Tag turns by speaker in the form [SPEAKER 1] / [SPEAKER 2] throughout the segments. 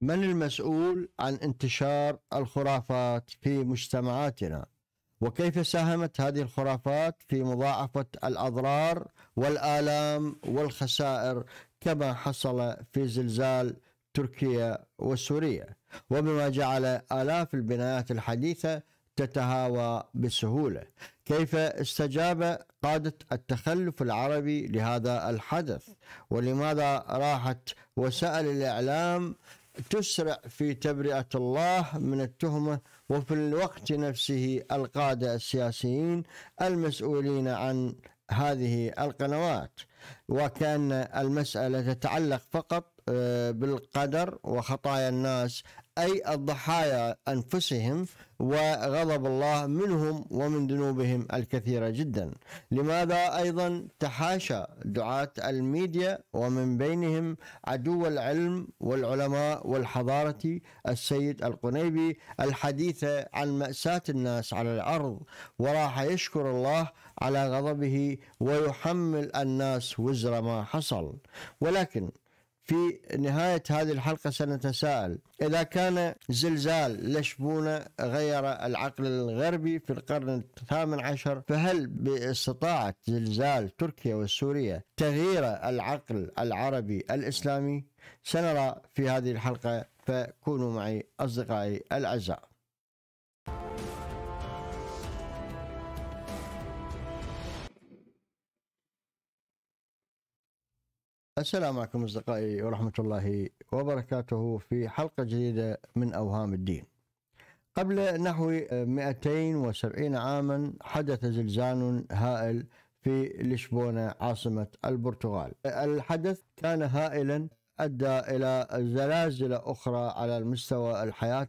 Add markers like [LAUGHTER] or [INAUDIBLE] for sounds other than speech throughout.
[SPEAKER 1] من المسؤول عن انتشار الخرافات في مجتمعاتنا وكيف ساهمت هذه الخرافات في مضاعفه الاضرار والالام والخسائر كما حصل في زلزال تركيا وسوريا وبما جعل الاف البنايات الحديثه تتهاوى بسهوله كيف استجاب قاده التخلف العربي لهذا الحدث ولماذا راحت وسائل الاعلام تسرع في تبرئة الله من التهمة وفي الوقت نفسه القادة السياسيين المسؤولين عن هذه القنوات وكان المسألة تتعلق فقط آه، بالقدر وخطايا الناس أي الضحايا أنفسهم وغضب الله منهم ومن ذنوبهم الكثيرة جدا لماذا أيضا تحاشى دعاة الميديا ومن بينهم عدو العلم والعلماء والحضارة السيد القنيبي الحديث عن مأساة الناس على الأرض وراح يشكر الله على غضبه ويحمل الناس وزر ما حصل ولكن في نهاية هذه الحلقة سنتساءل إذا كان زلزال لشبونة غير العقل الغربي في القرن الثامن عشر فهل باستطاعة زلزال تركيا والسورية تغيير العقل العربي الإسلامي؟ سنرى في هذه الحلقة فكونوا معي أصدقائي الأعزاء السلام عليكم أصدقائي ورحمة الله وبركاته في حلقة جديدة من أوهام الدين قبل نحو 270 عاما حدث زلزال هائل في لشبونة عاصمة البرتغال الحدث كان هائلا أدى إلى زلازل أخرى على المستوى الحياة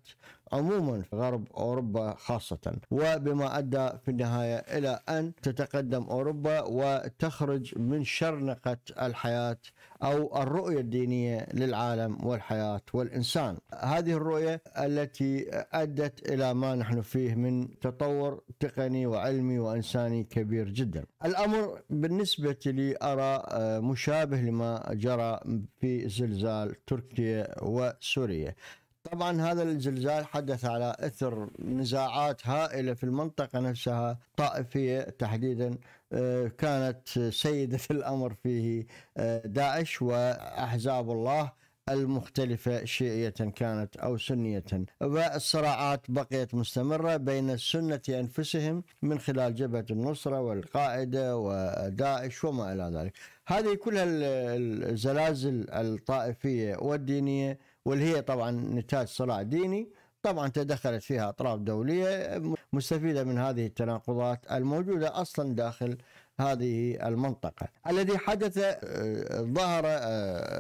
[SPEAKER 1] عموما في غرب أوروبا خاصة وبما أدى في النهاية إلى أن تتقدم أوروبا وتخرج من شرنقة الحياة أو الرؤية الدينية للعالم والحياة والإنسان هذه الرؤية التي أدت إلى ما نحن فيه من تطور تقني وعلمي وإنساني كبير جدا الأمر بالنسبة لي أرى آه، مشابه لما جرى في زلزال تركيا وسوريا طبعا هذا الزلزال حدث على اثر نزاعات هائله في المنطقه نفسها طائفيه تحديدا آه، كانت سيده [LAUGHS] الامر فيه آه، داعش واحزاب الله المختلفة شيعية كانت أو سنية والصراعات بقيت مستمرة بين السنة أنفسهم من خلال جبهة النصرة والقاعدة وداعش وما إلى ذلك هذه كلها الزلازل الطائفية والدينية واللي هي طبعا نتاج صراع ديني طبعا تدخلت فيها اطراف دوليه مستفيده من هذه التناقضات الموجوده اصلا داخل هذه المنطقه. الذي حدث آه، ظهر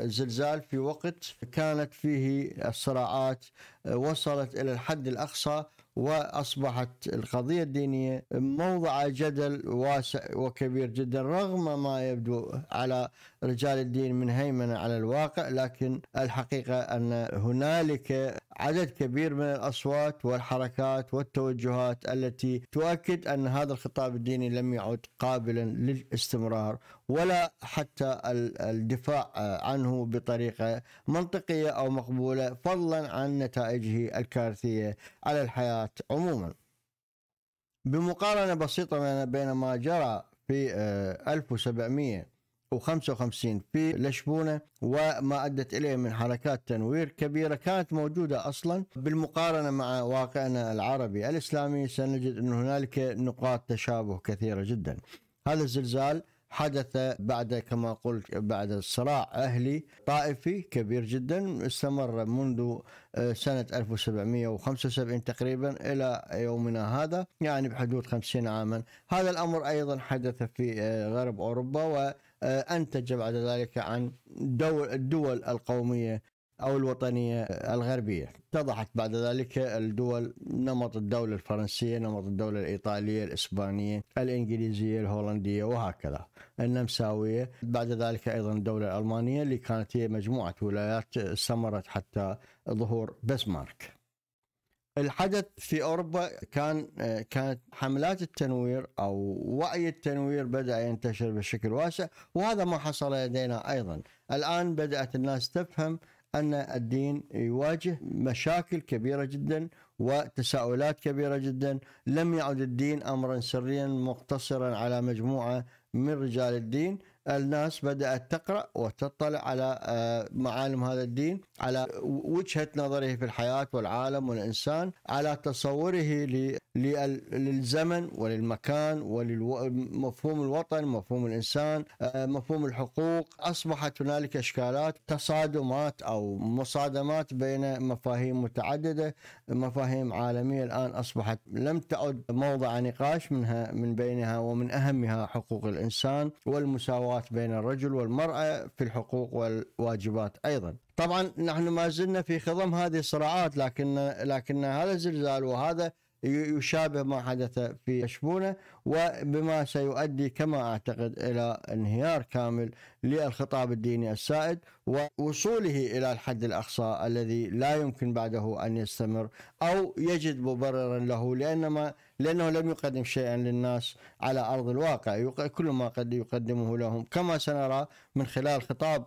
[SPEAKER 1] الزلزال آه، في وقت كانت فيه الصراعات آه، وصلت الى الحد الاقصى واصبحت القضيه الدينيه موضع جدل واسع وكبير جدا رغم ما يبدو على رجال الدين من هيمنة على الواقع لكن الحقيقة أن هنالك عدد كبير من الأصوات والحركات والتوجهات التي تؤكد أن هذا الخطاب الديني لم يعد قابلا للاستمرار ولا حتى الدفاع عنه بطريقة منطقية أو مقبولة فضلا عن نتائجه الكارثية على الحياة عموما بمقارنة بسيطة بين ما جرى في 1700 آه، و55 في لشبونة وما أدت إليه من حركات تنوير كبيرة كانت موجودة أصلا بالمقارنة مع واقعنا العربي الإسلامي سنجد أن هنالك نقاط تشابه كثيرة جدا هذا الزلزال حدث بعد كما قلت بعد صراع أهلي طائفي كبير جدا استمر منذ آه، سنة 1775 تقريبا إلى يومنا هذا يعني بحدود 50 عاما هذا الأمر أيضا حدث في آه، غرب أوروبا و آه، أنتج بعد ذلك عن دول الدول القومية أو الوطنية الغربية اتضحت بعد ذلك الدول نمط الدولة الفرنسية نمط الدولة الإيطالية الإسبانية الإنجليزية الهولندية وهكذا النمساوية بعد ذلك أيضا الدولة الألمانية اللي كانت هي مجموعة ولايات استمرت حتى ظهور بسمارك الحدث في اوروبا كان كانت حملات التنوير او وعي التنوير بدا ينتشر بشكل واسع وهذا ما حصل لدينا ايضا الان بدات الناس تفهم ان الدين يواجه مشاكل كبيره جدا وتساؤلات كبيره جدا لم يعد الدين امرا سريا مقتصرا على مجموعه من رجال الدين الناس بدأت تقرأ وتطلع على آه، معالم هذا الدين على وجهة نظره في الحياة والعالم والإنسان على تصوره للزمن وللمكان ولمفهوم الوطن مفهوم الإنسان آه، مفهوم الحقوق أصبحت هنالك إشكالات تصادمات أو مصادمات بين مفاهيم متعددة مفاهيم عالمية الآن أصبحت لم تعد موضع نقاش منها من بينها ومن أهمها حقوق الإنسان والمساواة المساواة بين الرجل والمرأة في الحقوق والواجبات أيضا طبعا نحن ما زلنا في خضم هذه الصراعات لكن لكن هذا الزلزال وهذا يشابه ما حدث في شبونه وبما سيؤدي كما اعتقد الى انهيار كامل للخطاب الديني السائد ووصوله الى الحد الاقصى الذي لا يمكن بعده ان يستمر او يجد مبررا له لان ما لأنه لم يقدم شيئا للناس على أرض الواقع كل ما قد يقدمه لهم كما سنرى من خلال خطاب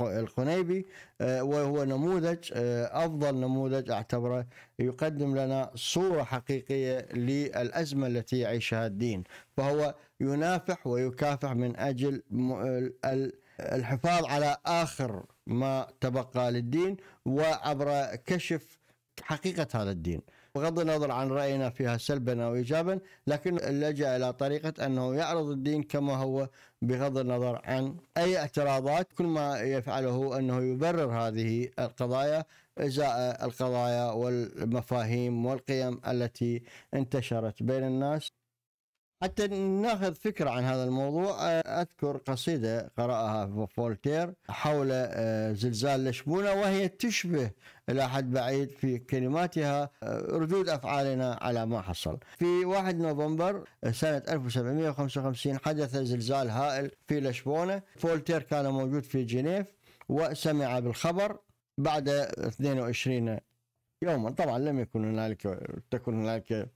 [SPEAKER 1] القنيبي آه، وهو نموذج آه، أفضل نموذج أعتبره يقدم لنا صورة حقيقية للأزمة التي يعيشها الدين فهو ينافح ويكافح من أجل الحفاظ على آخر ما تبقى للدين وعبر كشف حقيقة هذا الدين بغض النظر عن رأينا فيها سلبا أو إيجابا لكن لجأ إلى طريقة أنه يعرض الدين كما هو بغض النظر عن أي اعتراضات كل ما يفعله أنه يبرر هذه القضايا إزاء القضايا والمفاهيم والقيم التي انتشرت بين الناس حتى ناخذ فكرة عن هذا الموضوع أذكر قصيدة قرأها فولتير حول زلزال لشبونة وهي تشبه إلى حد بعيد في كلماتها ردود أفعالنا على ما حصل في 1 نوفمبر سنة 1755 حدث زلزال هائل في لشبونة فولتير كان موجود في جنيف وسمع بالخبر بعد 22 يوما طبعا لم يكن هنالك تكن هنالك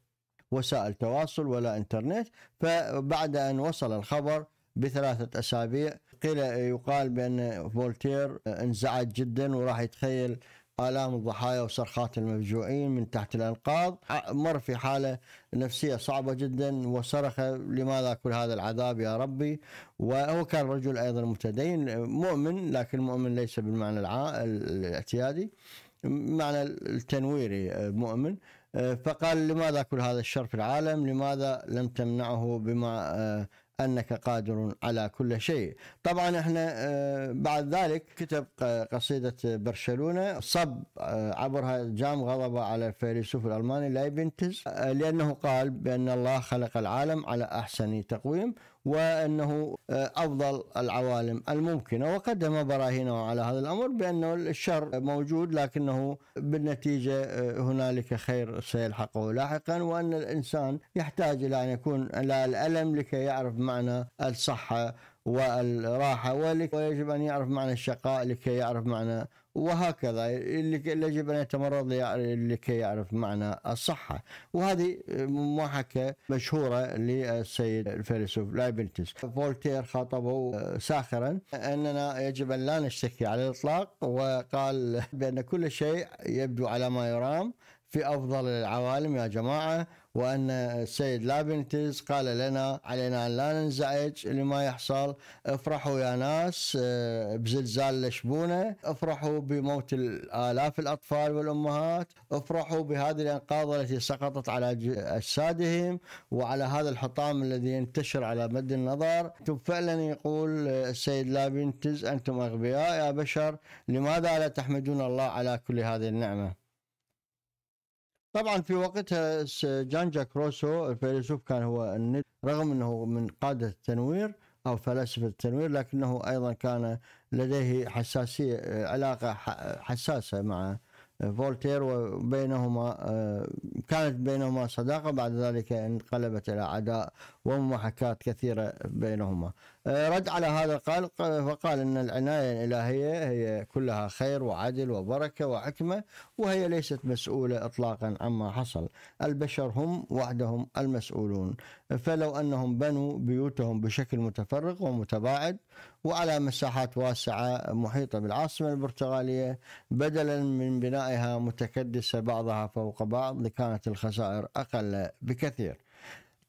[SPEAKER 1] وسائل تواصل ولا انترنت فبعد أن وصل الخبر بثلاثة أسابيع قيل يقال بأن فولتير انزعج جدا وراح يتخيل آلام الضحايا وصرخات المفجوعين من تحت الأنقاض مر في حالة نفسية صعبة جدا وصرخ لماذا كل هذا العذاب يا ربي وهو كان رجل أيضا متدين مؤمن لكن مؤمن ليس بالمعنى الاعتيادي معنى التنويري مؤمن آه، فقال لماذا كل هذا الشر في العالم لماذا لم تمنعه بما آه، أنك قادر على كل شيء طبعا احنا آه، بعد ذلك كتب قصيدة برشلونة صب عبرها جام غضبه على الفيلسوف الألماني لايبنتز لأنه قال بأن الله خلق العالم على أحسن تقويم وأنه آه، أفضل العوالم الممكنة وقدم براهينه على هذا الأمر بأنه الشر موجود لكنه بالنتيجة آه، هنالك خير سيلحقه لاحقا وأن الإنسان يحتاج إلى أن يكون على الألم لكي يعرف معنى الصحة والراحة ويجب أن يعرف معنى الشقاء لكي يعرف معنى وهكذا اللي يجب ان يتمرض لكي يعرف معنى الصحه وهذه محاكاه مشهوره للسيد الفيلسوف لايبنتس فولتير خاطبه آه، ساخرا اننا يجب ان لا نشتكي على الاطلاق وقال بان كل شيء يبدو على ما يرام في افضل العوالم يا جماعه وأن السيد لابنتز قال لنا علينا أن لا ننزعج لما يحصل افرحوا يا ناس آه، بزلزال لشبونة افرحوا بموت آلاف الأطفال والأمهات افرحوا بهذه الأنقاض التي سقطت على أجسادهم وعلى هذا الحطام الذي ينتشر على مد النظر أنتم فعلا يقول آه، السيد لابنتز أنتم أغبياء يا بشر لماذا لا تحمدون الله على كل هذه النعمة طبعا في وقتها جان جاك روسو الفيلسوف كان هو الند رغم انه من قاده التنوير او فلاسفه التنوير لكنه ايضا كان لديه حساسيه علاقه حساسه مع فولتير وبينهما آه، كانت بينهما صداقه بعد ذلك انقلبت الى عداء ومحاكاة كثيرة بينهما آه، رد على هذا قال فقال أن العناية الإلهية هي كلها خير وعدل وبركة وحكمة وهي ليست مسؤولة إطلاقا عما حصل البشر هم وحدهم المسؤولون فلو أنهم بنوا بيوتهم بشكل متفرق ومتباعد وعلى مساحات واسعة محيطة بالعاصمة البرتغالية بدلا من بنائها متكدسة بعضها فوق بعض لكانت الخسائر أقل بكثير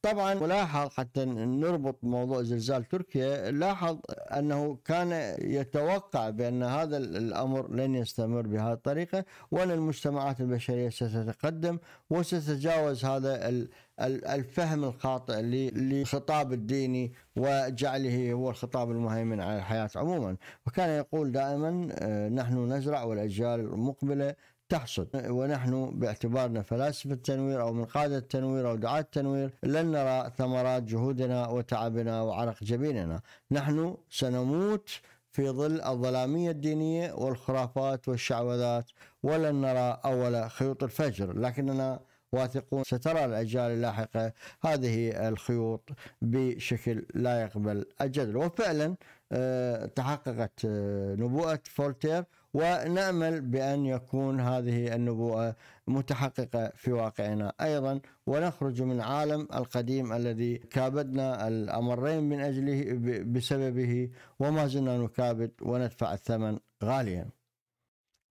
[SPEAKER 1] طبعا ملاحظ حتى نربط موضوع زلزال تركيا لاحظ انه كان يتوقع بان هذا الامر لن يستمر بهذه الطريقه وان المجتمعات البشريه ستتقدم وستتجاوز هذا الفهم الخاطئ للخطاب الديني وجعله هو الخطاب المهيمن على الحياه عموما وكان يقول دائما آه، نحن نزرع والاجيال المقبله تحصل ونحن باعتبارنا فلاسفة التنوير أو من قادة التنوير أو دعاة التنوير لن نرى ثمرات جهودنا وتعبنا وعرق جبيننا نحن سنموت في ظل الظلامية الدينية والخرافات والشعوذات ولن نرى أول خيوط الفجر لكننا واثقون سترى الأجيال اللاحقة هذه الخيوط بشكل لا يقبل الجدل وفعلا آه، تحققت آه، نبوءة فولتير ونامل بان يكون هذه النبوءه متحققه في واقعنا ايضا ونخرج من عالم القديم الذي كابدنا الامرين من اجله بسببه وما زلنا نكابد وندفع الثمن غاليا.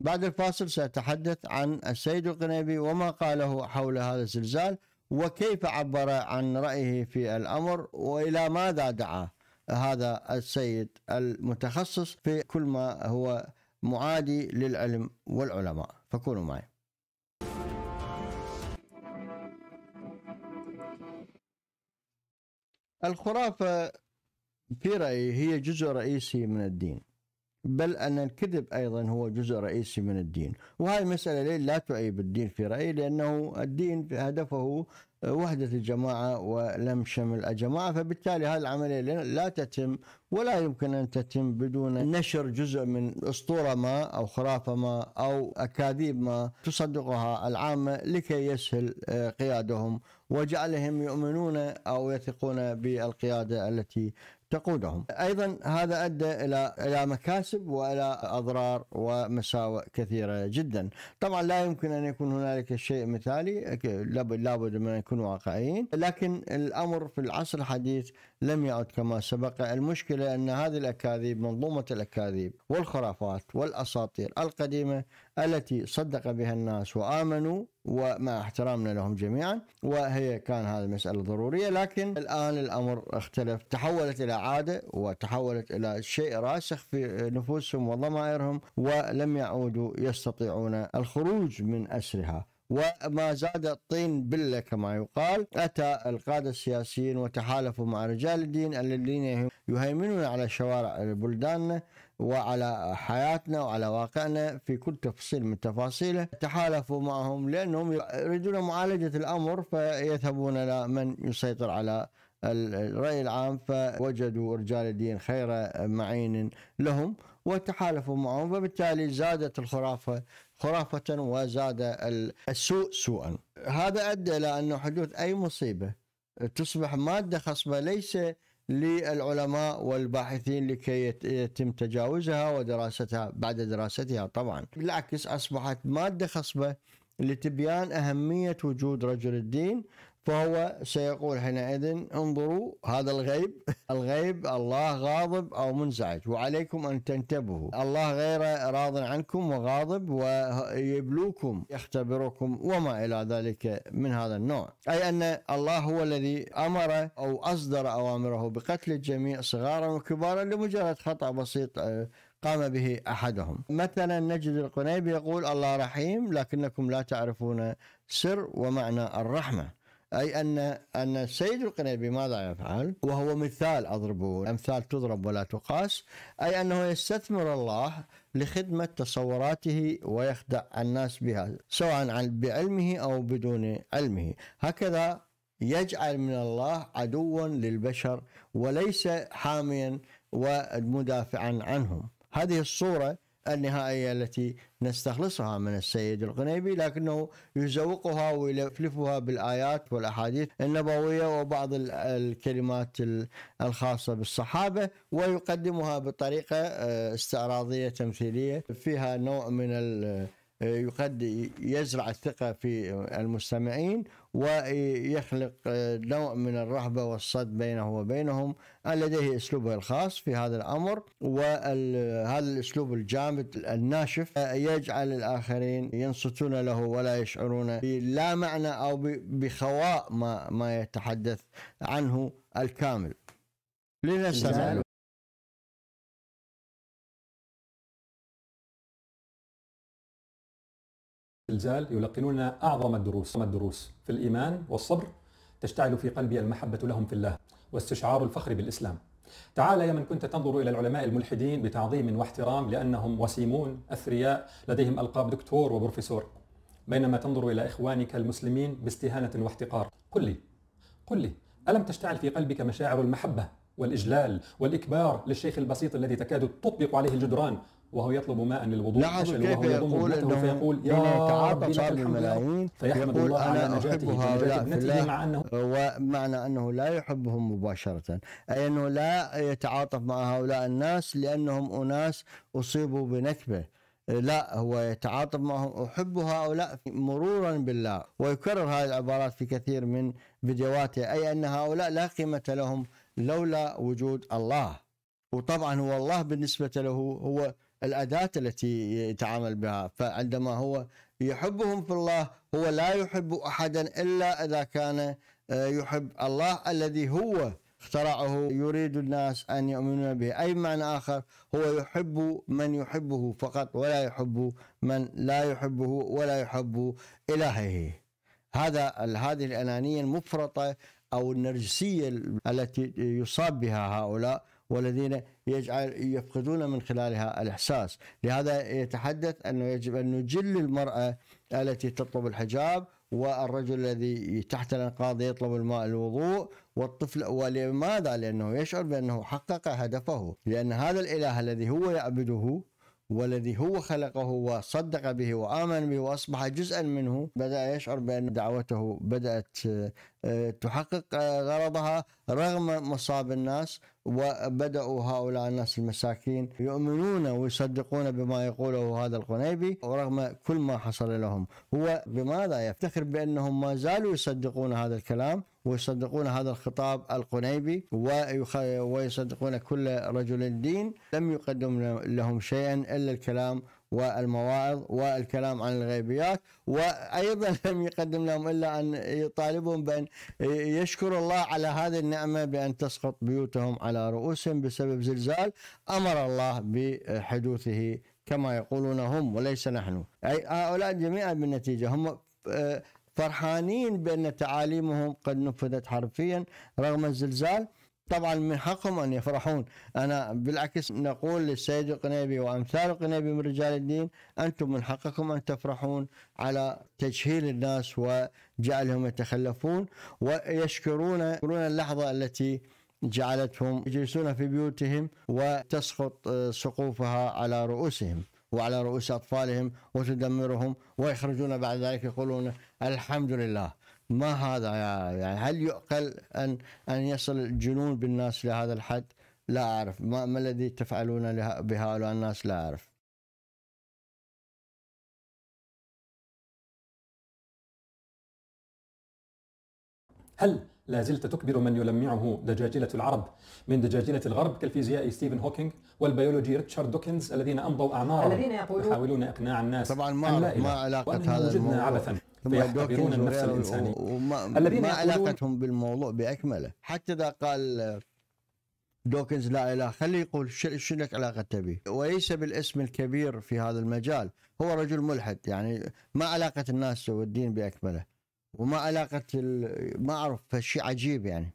[SPEAKER 1] بعد الفاصل سأتحدث عن السيد القنيبي وما قاله حول هذا الزلزال وكيف عبر عن رأيه في الأمر وإلى ماذا دعا هذا السيد المتخصص في كل ما هو معادي للعلم والعلماء فكونوا معي الخرافة في رأيي هي جزء رئيسي من الدين بل أن الكذب أيضا هو جزء رئيسي من الدين وهذه ليه لا تعيب الدين في رأيي لأنه الدين هدفه وحدة الجماعة ولم شمل الجماعة فبالتالي هذه العملية لا تتم ولا يمكن أن تتم بدون نشر جزء من أسطورة ما أو خرافة ما أو أكاذيب ما تصدقها العامة لكي يسهل آه، قيادهم وجعلهم يؤمنون أو يثقون بالقيادة التي تقودهم ايضا هذا ادى الى الى مكاسب والى اضرار ومساوئ كثيره جدا طبعا لا يمكن ان يكون هنالك شيء مثالي لابد من ان نكون واقعيين لكن الامر في العصر الحديث لم يعد كما سبق المشكلة أن هذه الأكاذيب منظومة الأكاذيب والخرافات والأساطير القديمة التي صدق بها الناس وآمنوا ومع احترامنا لهم جميعا وهي كان هذه المسألة ضرورية لكن الآن الأمر اختلف تحولت إلى عادة وتحولت إلى شيء راسخ في نفوسهم وضمائرهم ولم يعودوا يستطيعون الخروج من أسرها وما زاد الطين بلة كما يقال أتى القادة السياسيين وتحالفوا مع رجال الدين الذين يهيمنون على شوارع بلداننا وعلى حياتنا وعلى واقعنا في كل تفصيل من تفاصيله تحالفوا معهم لأنهم يريدون معالجة الأمر فيذهبون إلى من يسيطر على الرأي العام فوجدوا رجال الدين خير معين لهم وتحالفوا معهم فبالتالي زادت الخرافة خرافة وزاد السوء سوءا هذا أدى إلى أنه حدوث أي مصيبة تصبح مادة خصبة ليس للعلماء والباحثين لكي يتم تجاوزها ودراستها بعد دراستها طبعا بالعكس أصبحت مادة خصبة لتبيان أهمية وجود رجل الدين فهو سيقول حينئذ انظروا هذا الغيب [LAUGHS] الغيب الله غاضب أو منزعج وعليكم أن تنتبهوا الله غير راض عنكم وغاضب ويبلوكم يختبركم وما إلى ذلك من هذا النوع أي أن الله هو الذي أمر أو أصدر أوامره بقتل الجميع صغارا وكبارا لمجرد خطأ بسيط آه، قام به احدهم مثلا نجد القنيبي يقول الله رحيم لكنكم لا تعرفون سر ومعنى الرحمه أي أن أن السيد القنيبي ماذا يفعل؟ وهو مثال أضربه أمثال تضرب ولا تقاس أي أنه يستثمر الله لخدمة تصوراته ويخدع الناس بها سواء بعلمه أو بدون علمه هكذا يجعل من الله عدوا للبشر وليس حاميا ومدافعا عنهم هذه الصورة النهائية التي نستخلصها من السيد القنيبي لكنه يزوقها ويلفلفها بالآيات والأحاديث النبوية وبعض الكلمات الخاصة بالصحابة ويقدمها بطريقة آه، استعراضية تمثيلية فيها نوع من آه، يقد يزرع الثقة في المستمعين ويخلق آه، نوع من الرهبة والصد بينه وبينهم لديه أسلوبه الخاص في هذا الأمر وهذا الأسلوب الجامد الناشف يجعل الآخرين ينصتون له ولا يشعرون بلا معنى أو بخواء ما, ما يتحدث عنه الكامل لنستمع
[SPEAKER 2] الزلزال يلقنون أعظم الدروس الدروس في الإيمان والصبر تشتعل في قلبي المحبة لهم في الله واستشعار الفخر بالإسلام تعال يا من كنت تنظر إلى العلماء الملحدين بتعظيم واحترام لأنهم وسيمون أثرياء لديهم ألقاب دكتور وبروفيسور بينما تنظر إلى إخوانك المسلمين باستهانة واحتقار قل لي قل لي ألم تشتعل في قلبك مشاعر المحبة والإجلال والإكبار للشيخ البسيط الذي تكاد تطبق عليه الجدران وهو يطلب ماء للوضوء لاحظوا كيف يقول انه فيقول يا تعاطى طعام الملايين فيحمد الله على نجاته بنجاة ابنته مع انه
[SPEAKER 1] ومعنى انه لا يحبهم مباشرة اي انه لا يتعاطف مع هؤلاء الناس لانهم اناس اصيبوا بنكبة لا هو يتعاطف معهم احب هؤلاء مرورا بالله ويكرر هذه العبارات في كثير من فيديوهاته اي ان هؤلاء لا قيمة لهم لولا وجود الله وطبعا هو الله بالنسبة له هو الأداة التي يتعامل بها فعندما هو يحبهم في الله هو لا يحب أحدا إلا إذا كان آه، يحب الله الذي هو اخترعه يريد الناس أن يؤمنون به أي معنى آخر هو يحب من يحبه فقط ولا يحب من لا يحبه ولا يحب إلهه هذا هذه الأنانية المفرطة أو النرجسية التي يصاب بها هؤلاء والذين يجعل يفقدون من خلالها الإحساس لهذا يتحدث أنه يجب أن نجل المرأة التي تطلب الحجاب والرجل الذي تحت الانقاض يطلب الماء الوضوء والطفل ولماذا؟ لانه يشعر بانه حقق هدفه، لان هذا الاله الذي هو يعبده والذي هو خلقه وصدق به وامن به واصبح جزءا منه بدا يشعر بان دعوته بدات تحقق غرضها رغم مصاب الناس وبدأوا هؤلاء الناس المساكين يؤمنون ويصدقون بما يقوله هذا القنيبي ورغم كل ما حصل لهم هو بماذا يفتخر بأنهم ما زالوا يصدقون هذا الكلام ويصدقون هذا الخطاب القنيبي ويصدقون كل رجل دين لم يقدم لهم شيئا إلا الكلام والمواعظ والكلام عن الغيبيات وايضا [LAUGHS] لم يقدم لهم الا ان يطالبهم بان يشكروا الله على هذه النعمه بان تسقط بيوتهم على رؤوسهم بسبب زلزال امر الله بحدوثه كما يقولون هم وليس نحن اي هؤلاء جميعا بالنتيجه هم آه، فرحانين بان تعاليمهم قد نفذت حرفيا رغم الزلزال طبعا من حقهم ان يفرحون انا بالعكس نقول للسيد القنيبي وامثال القنيبي من رجال الدين انتم من حقكم ان تفرحون على تجهيل الناس وجعلهم يتخلفون ويشكرون يشكرون اللحظه التي جعلتهم يجلسون في بيوتهم وتسقط آه، سقوفها على رؤوسهم وعلى رؤوس اطفالهم وتدمرهم ويخرجون بعد ذلك يقولون الحمد لله ما هذا يعني هل يعقل ان ان يصل الجنون بالناس لهذا الحد؟ لا اعرف ما, ما الذي تفعلون بهؤلاء الناس لا اعرف.
[SPEAKER 2] هل لا زلت تكبر من يلمعه دجاجلة العرب من دجاجلة الغرب كالفيزيائي ستيفن هوكينج والبيولوجي ريتشارد دوكنز الذين أمضوا أعمارهم الذين يقولون يحاولون إقناع الناس طبعا ما ما علاقة هذا الموضوع عبثا ثم يعتبرون طيب، النفس الانساني وما الذين ما علاقتهم
[SPEAKER 1] بالموضوع باكمله حتى اذا قال آه، دوكنز لا اله خليه يقول شنو لك علاقته به وليس بالاسم الكبير في هذا المجال هو رجل ملحد يعني ما علاقه الناس والدين باكمله وما علاقه ما اعرف فشيء عجيب يعني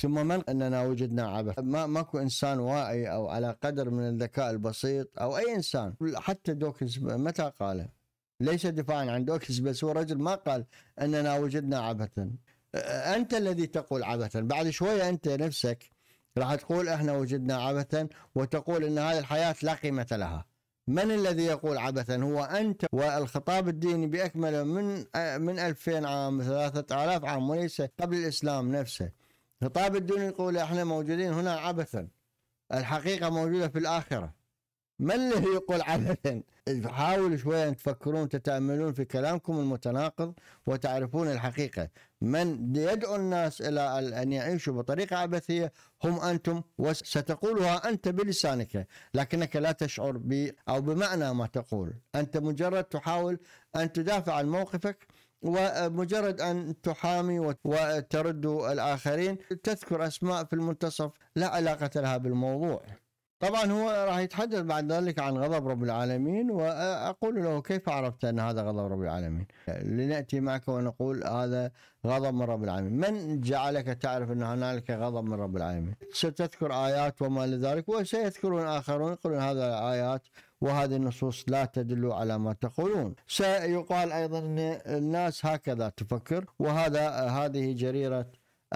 [SPEAKER 1] ثم من اننا وجدنا عبث ما ماكو انسان واعي او على قدر من الذكاء البسيط او اي انسان حتى دوكنز متى قاله ليس دفاعا عن دوكس بس هو رجل ما قال اننا وجدنا عبثا انت الذي تقول عبثا بعد شويه انت نفسك راح تقول احنا وجدنا عبثا وتقول ان هذه الحياه لا قيمه لها من الذي يقول عبثا هو انت والخطاب الديني باكمله من من 2000 عام 3000 عام وليس قبل الاسلام نفسه الخطاب الديني يقول احنا موجودين هنا عبثا الحقيقه موجوده في الاخره ما اللي يقول عبثا حاولوا شوية أن تفكرون تتأملون في كلامكم المتناقض وتعرفون الحقيقة من يدعو الناس إلى أن يعيشوا بطريقة عبثية هم أنتم وستقولها أنت بلسانك لكنك لا تشعر ب أو بمعنى ما تقول أنت مجرد تحاول أن تدافع عن موقفك ومجرد ان تحامي وترد الاخرين تذكر اسماء في المنتصف لا علاقه لها بالموضوع طبعا هو راح يتحدث بعد ذلك عن غضب رب العالمين واقول له كيف عرفت ان هذا غضب رب العالمين؟ لناتي معك ونقول هذا غضب من رب العالمين، من جعلك تعرف ان هنالك غضب من رب العالمين؟ ستذكر ايات وما لذلك وسيذكرون اخرون يقولون هذا ايات وهذه النصوص لا تدل على ما تقولون سيقال ايضا ان الناس هكذا تفكر وهذا هذه جريره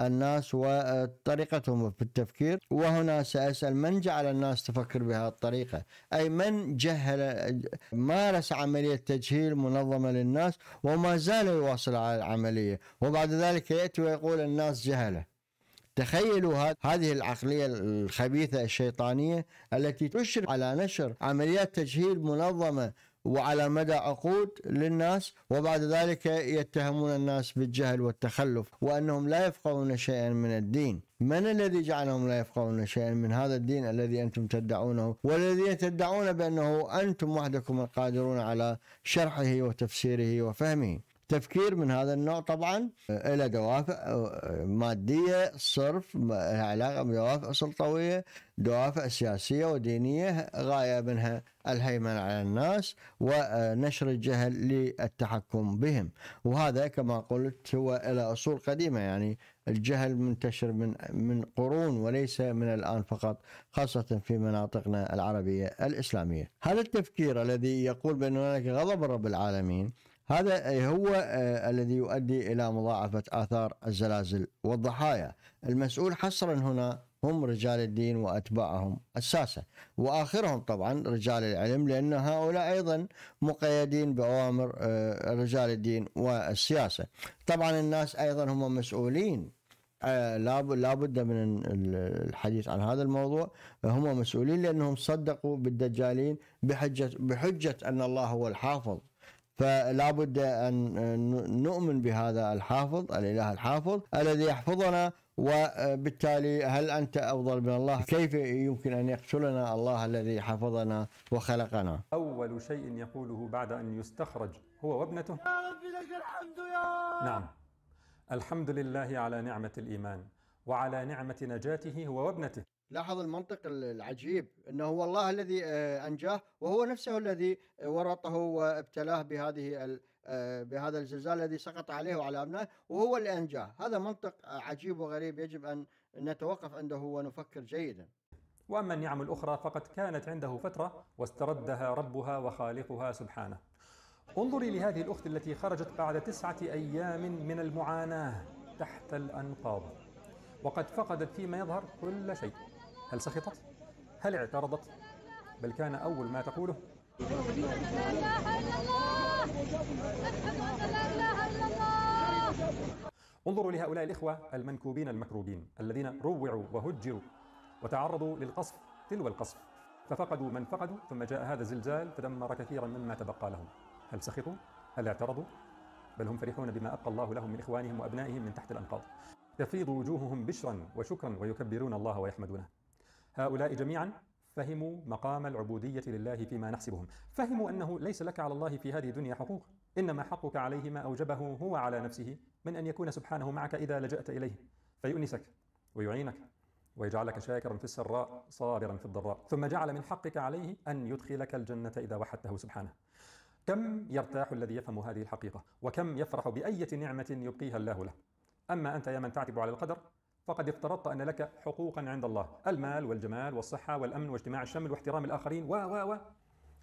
[SPEAKER 1] الناس وطريقتهم في التفكير وهنا سأسأل من جعل الناس تفكر بهذه الطريقة أي من جهل مارس عملية تجهيل منظمة للناس وما زال يواصل على العملية وبعد ذلك يأتي ويقول الناس جهله تخيلوا هذه العقلية الخبيثة الشيطانية التي تشرف على نشر عمليات تجهيل منظمة وعلى مدى عقود للناس وبعد ذلك يتهمون الناس بالجهل والتخلف وانهم لا يفقهون شيئا من الدين من الذي جعلهم لا يفقهون شيئا من هذا الدين الذي انتم تدعونه والذي تدعون بانه انتم وحدكم القادرون على شرحه وتفسيره وفهمه تفكير من هذا النوع طبعا له آه، دوافع آه، ماديه صرف علاقه بدوافع سلطويه دوافع سياسيه ودينيه غايه منها الهيمنه على الناس ونشر آه، الجهل للتحكم بهم وهذا كما قلت هو الى اصول قديمه يعني الجهل منتشر من من قرون وليس من الان فقط خاصه في مناطقنا العربيه الاسلاميه. هذا التفكير الذي يقول بان هناك غضب رب العالمين هذا هو آه، الذي يؤدي إلى مضاعفة آثار الزلازل والضحايا المسؤول حصرا هنا هم رجال الدين وأتباعهم الساسة وآخرهم طبعا رجال العلم لأن هؤلاء أيضا مقيدين بأوامر آه، رجال الدين والسياسة طبعا الناس أيضا هم مسؤولين آه، لا بد من الحديث عن هذا الموضوع هم مسؤولين لأنهم صدقوا بالدجالين بحجة, بحجة أن الله هو الحافظ فلا بد أن نؤمن بهذا الحافظ الإله الحافظ الذي يحفظنا وبالتالي هل أنت أفضل من الله كيف يمكن أن يقتلنا الله الذي حفظنا وخلقنا
[SPEAKER 2] أول شيء يقوله بعد أن يستخرج هو وابنته يا رب لك الحمد يا نعم الحمد لله على نعمة الإيمان وعلى نعمة نجاته هو وابنته لاحظ المنطق
[SPEAKER 1] العجيب انه هو الله الذي آه، انجاه وهو نفسه الذي ورطه وابتلاه بهذه آه، بهذا الزلزال الذي سقط عليه وعلى ابنائه وهو اللي انجاه، هذا منطق آه، عجيب وغريب يجب ان نتوقف عنده ونفكر جيدا.
[SPEAKER 2] واما النعم الاخرى فقد كانت عنده فتره واستردها ربها وخالقها سبحانه. انظري لهذه الاخت التي خرجت بعد تسعه ايام من المعاناه تحت الانقاض. وقد فقدت فيما يظهر كل شيء هل سخطت؟ هل اعترضت؟ بل كان أول ما تقوله لا
[SPEAKER 1] إله
[SPEAKER 2] إلا الله لا إله إلا الله انظروا لهؤلاء الإخوة المنكوبين المكروبين الذين روعوا وهجروا وتعرضوا للقصف تلو القصف ففقدوا من فقدوا ثم جاء هذا الزلزال فدمر كثيرا مما تبقى لهم هل سخطوا؟ هل اعترضوا؟ بل هم فرحون بما أبقى الله لهم من إخوانهم وأبنائهم من تحت الأنقاض تفيض وجوههم بشرا وشكرا ويكبرون الله ويحمدونه هؤلاء جميعا فهموا مقام العبودية لله فيما نحسبهم فهموا أنه ليس لك على الله في هذه الدنيا حقوق إنما حقك عليه ما أوجبه هو على نفسه من أن يكون سبحانه معك إذا لجأت إليه فيؤنسك ويعينك ويجعلك شاكرا في السراء صابرا في الضراء ثم جعل من حقك عليه أن يدخلك الجنة إذا وحدته سبحانه كم يرتاح الذي يفهم هذه الحقيقة وكم يفرح بأية نعمة يبقيها الله له أما أنت يا من تعتب على القدر فقد افترضت أن لك حقوقا عند الله المال والجمال والصحة والأمن واجتماع الشمل واحترام الآخرين و و و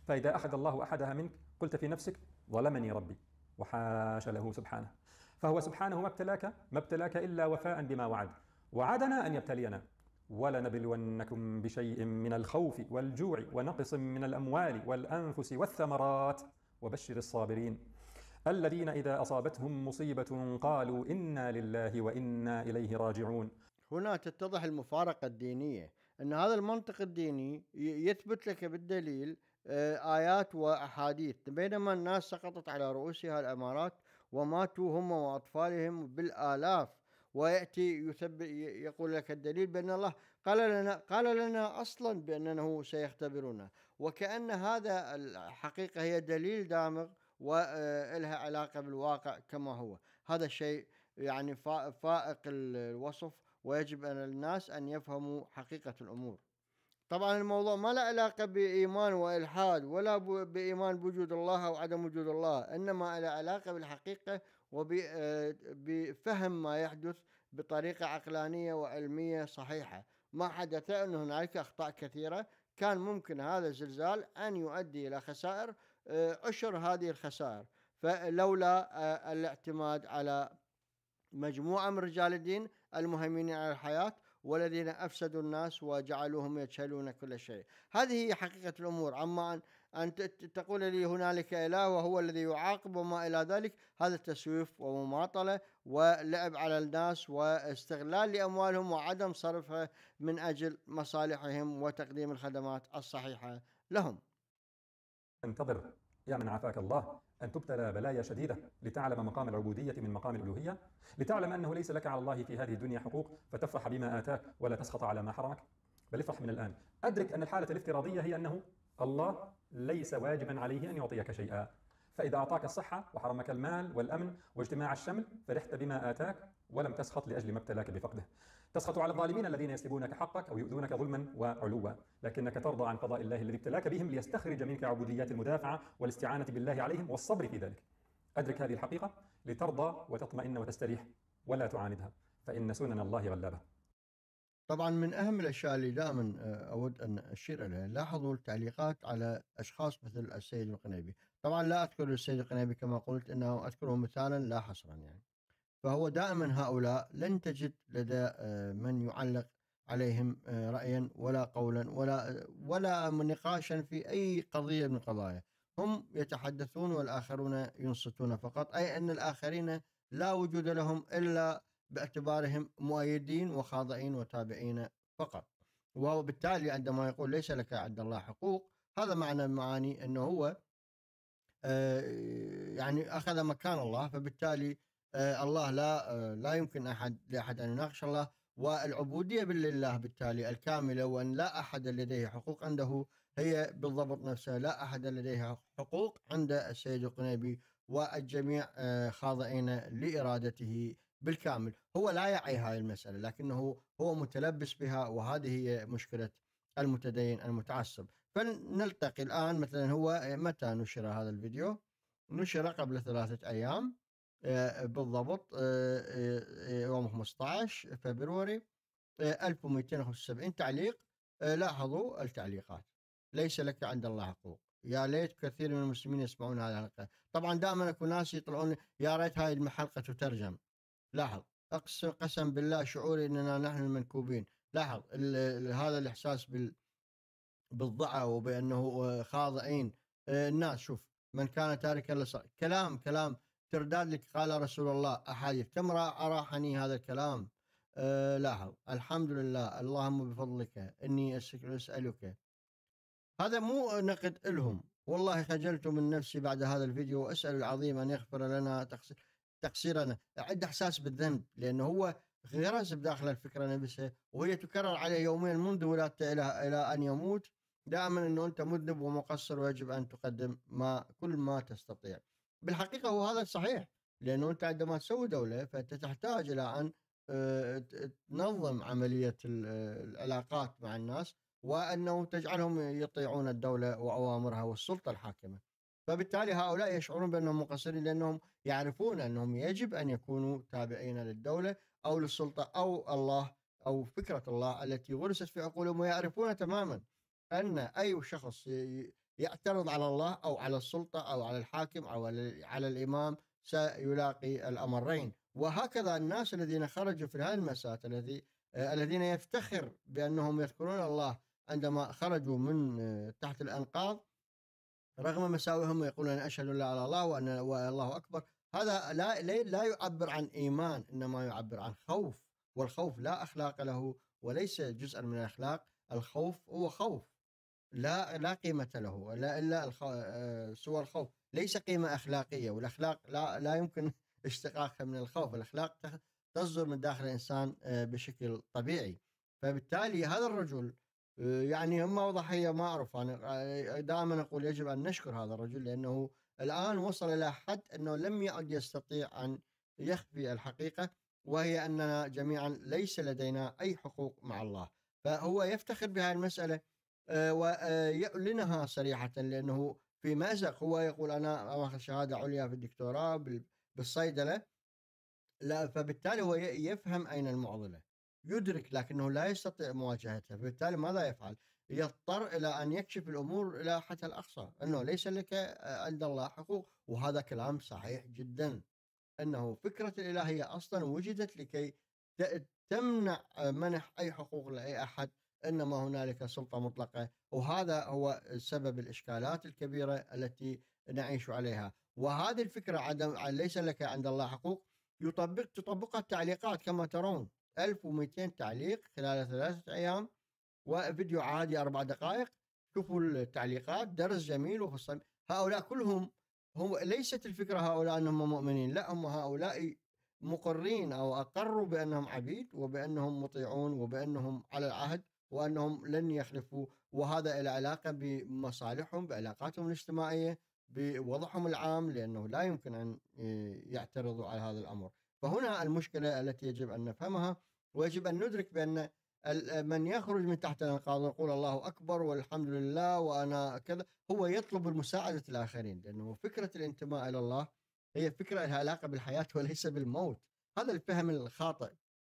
[SPEAKER 2] فإذا أخذ الله أحدها منك قلت في نفسك ظلمني ربي وحاش له سبحانه فهو سبحانه ما ابتلاك ما ابتلاك إلا وفاء بما وعد وعدنا أن يبتلينا ولنبلونكم بشيء من الخوف والجوع ونقص من الأموال والأنفس والثمرات وبشر الصابرين الذين إذا أصابتهم مصيبة قالوا إنا لله وإنا إليه راجعون هنا تتضح المفارقة الدينية أن هذا
[SPEAKER 1] المنطق الديني يثبت لك بالدليل آه، آيات وأحاديث بينما الناس سقطت على رؤوسها الأمارات وماتوا هم وأطفالهم بالآلاف ويأتي يثبت يقول لك الدليل بأن الله قال لنا قال لنا أصلا بأنه سيختبرنا وكأن هذا الحقيقة هي دليل دامغ ولها علاقة بالواقع كما هو هذا الشيء يعني فائق الوصف ويجب أن الناس أن يفهموا حقيقة الأمور طبعا الموضوع ما له علاقة بإيمان وإلحاد ولا بإيمان بوجود الله أو عدم وجود الله إنما له علاقة بالحقيقة وبفهم آه، ما يحدث بطريقة عقلانية وعلمية صحيحة ما حدث أن هنالك أخطاء كثيرة كان ممكن هذا الزلزال أن يؤدي إلى خسائر آه، أشر هذه الخسائر فلولا آه، الاعتماد على مجموعة من رجال الدين المهيمنين على الحياة والذين أفسدوا الناس وجعلوهم يجهلون كل شيء هذه هي حقيقة الأمور عما أن, أن تقول لي هنالك إله وهو الذي يعاقب وما إلى ذلك هذا تسويف ومماطلة ولعب على الناس واستغلال لأموالهم وعدم صرفها من أجل مصالحهم وتقديم الخدمات الصحيحة
[SPEAKER 2] لهم انتظر يا من عافاك الله أن تبتلى بلايا شديدة لتعلم مقام العبودية من مقام الألوهية لتعلم أنه ليس لك على الله في هذه الدنيا حقوق فتفرح بما آتاك ولا تسخط على ما حرمك بل افرح من الآن أدرك أن الحالة الافتراضية هي أنه الله ليس واجبا عليه أن يعطيك شيئا فإذا أعطاك الصحة وحرمك المال والأمن واجتماع الشمل فرحت بما آتاك ولم تسخط لأجل ما ابتلاك بفقده تسخط على الظالمين الذين يسلبونك حقك أو يؤذونك ظلما وعلوا لكنك ترضى عن قضاء الله الذي ابتلاك بهم ليستخرج منك عبوديات المدافعة والاستعانة بالله عليهم والصبر في ذلك أدرك هذه الحقيقة لترضى وتطمئن وتستريح ولا تعاندها فإن سنن الله غلابة طبعا من أهم الأشياء اللي دائما آه،
[SPEAKER 1] أود أن أشير إليها لاحظوا التعليقات على أشخاص مثل السيد القنيبي طبعا لا أذكر السيد القنيبي كما قلت أنه أذكره مثالا لا حصرا يعني فهو دائما هؤلاء لن تجد لدى آه، من يعلق عليهم آه، رايا ولا قولا ولا آه، ولا نقاشا في اي قضيه من القضايا هم يتحدثون والاخرون ينصتون فقط اي ان الاخرين لا وجود لهم الا باعتبارهم مؤيدين وخاضعين وتابعين فقط وبالتالي عندما يقول ليس لك عند الله حقوق هذا معنى معاني انه هو يعني اخذ مكان الله فبالتالي آه، الله لا آه، لا يمكن احد لاحد ان يناقش الله والعبوديه بالله بالتالي الكامله وان لا احد لديه حقوق عنده هي بالضبط نفسها لا احد لديه حقوق عند السيد القنيبي والجميع آه، خاضعين لارادته بالكامل هو لا يعي هاي المساله لكنه هو متلبس بها وهذه هي مشكله المتدين المتعصب فلنلتقي الان مثلا هو متى نشر هذا الفيديو نشر قبل ثلاثه ايام آه، بالضبط آه، آه، يوم 15 فبراير 1275 تعليق لاحظوا التعليقات ليس لك عند الله حقوق يا ليت كثير من المسلمين يسمعون هذه الحلقه طبعا دائما اكو ناس يطلعون يا ريت هاي الحلقه تترجم لاحظ اقسم قسم بالله شعوري اننا نحن المنكوبين لاحظ هذا الاحساس بال بالضعه وبانه خاضعين الناس شوف من كان تاركا كلام كلام ترداد لك قال رسول الله أحاديث كم أراحني هذا الكلام أه لاحظ الحمد لله اللهم بفضلك إني أسألك هذا مو نقد لهم والله خجلت من نفسي بعد هذا الفيديو وأسأل العظيم أن يغفر لنا تقصيرنا عنده إحساس بالذنب لأنه هو غرز بداخل الفكرة نفسها وهي تكرر عليه يوميا منذ ولادته إلى إلى أن يموت دائما أنه أنت مذنب ومقصر ويجب أن تقدم ما كل ما تستطيع بالحقيقه هو هذا الصحيح لانه انت عندما تسوي دوله فانت تحتاج الى ان آه، تنظم عمليه العلاقات مع الناس وانه تجعلهم يطيعون الدوله واوامرها والسلطه الحاكمه. فبالتالي هؤلاء يشعرون بانهم مقصرين لانهم يعرفون انهم يجب ان يكونوا تابعين للدوله او للسلطه او الله او فكره الله التي غرست في عقولهم ويعرفون تماما ان اي شخص يعترض على الله أو على السلطة أو على الحاكم أو على الإمام سيلاقي الأمرين وهكذا الناس الذين خرجوا في هذه المسات الذي الذين يفتخر بأنهم يذكرون الله عندما خرجوا من تحت الأنقاض رغم مساوئهم يقولون أشهد أن على الله وأن الله أكبر هذا لا لا يعبر عن إيمان إنما يعبر عن خوف والخوف لا أخلاق له وليس جزءا من الأخلاق الخوف هو خوف لا لا قيمة له لا إلا الخ... آه، سوى الخوف ليس قيمة أخلاقية والأخلاق لا, لا يمكن [LAUGHS] اشتقاقها من الخوف الأخلاق تصدر من داخل الإنسان آه، بشكل طبيعي فبالتالي هذا الرجل آه، يعني هم ضحية ما أعرف أنا دائما أقول يجب أن نشكر هذا الرجل لأنه الآن وصل إلى حد أنه لم يعد يستطيع أن يخفي الحقيقة وهي أننا جميعا ليس لدينا أي حقوق مع الله فهو يفتخر بهذه المسألة آه، ويعلنها صريحة لأنه في مأزق هو يقول أنا أخذ شهادة عليا في الدكتوراه بالصيدلة لا فبالتالي هو يفهم أين المعضلة يدرك لكنه لا يستطيع مواجهتها فبالتالي ماذا يفعل يضطر إلى أن يكشف الأمور إلى حتى الأقصى أنه ليس لك آه، عند الله حقوق وهذا كلام صحيح جدا أنه فكرة الإلهية أصلا وجدت لكي تمنع آه، منح أي حقوق لأي أحد انما هنالك سلطه مطلقه وهذا هو سبب الاشكالات الكبيره التي نعيش عليها وهذه الفكره عدم ليس لك عند الله حقوق يطبق تطبقها التعليقات كما ترون 1200 تعليق خلال ثلاثه ايام وفيديو عادي اربع دقائق شوفوا التعليقات درس جميل وفصل هؤلاء كلهم هم ليست الفكره هؤلاء انهم مؤمنين لا هم هؤلاء مقرين او اقروا بانهم عبيد وبانهم مطيعون وبانهم على العهد وانهم لن يخلفوا وهذا له علاقه بمصالحهم بعلاقاتهم الاجتماعيه بوضعهم العام لانه لا يمكن ان يعترضوا على هذا الامر فهنا المشكله التي يجب ان نفهمها ويجب ان ندرك بان من يخرج من تحت الانقاض ويقول الله اكبر والحمد لله وانا كذا هو يطلب المساعده الاخرين لانه فكره الانتماء الى الله هي فكره لها علاقه بالحياه وليس بالموت هذا الفهم الخاطئ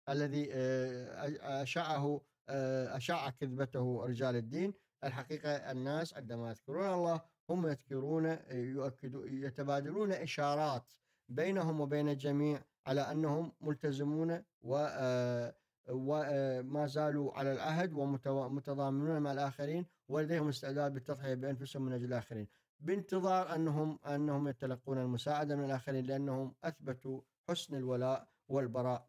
[SPEAKER 1] الذي آه، اشاعه آه، أشاع كذبته رجال الدين الحقيقة الناس عندما يذكرون الله هم يذكرون يؤكدون يتبادلون إشارات بينهم وبين الجميع على أنهم ملتزمون و آه، وما آه، زالوا على العهد ومتضامنون مع الآخرين ولديهم استعداد بالتضحية بأنفسهم من أجل الآخرين بانتظار أنهم أنهم يتلقون المساعدة من الآخرين لأنهم أثبتوا حسن الولاء والبراء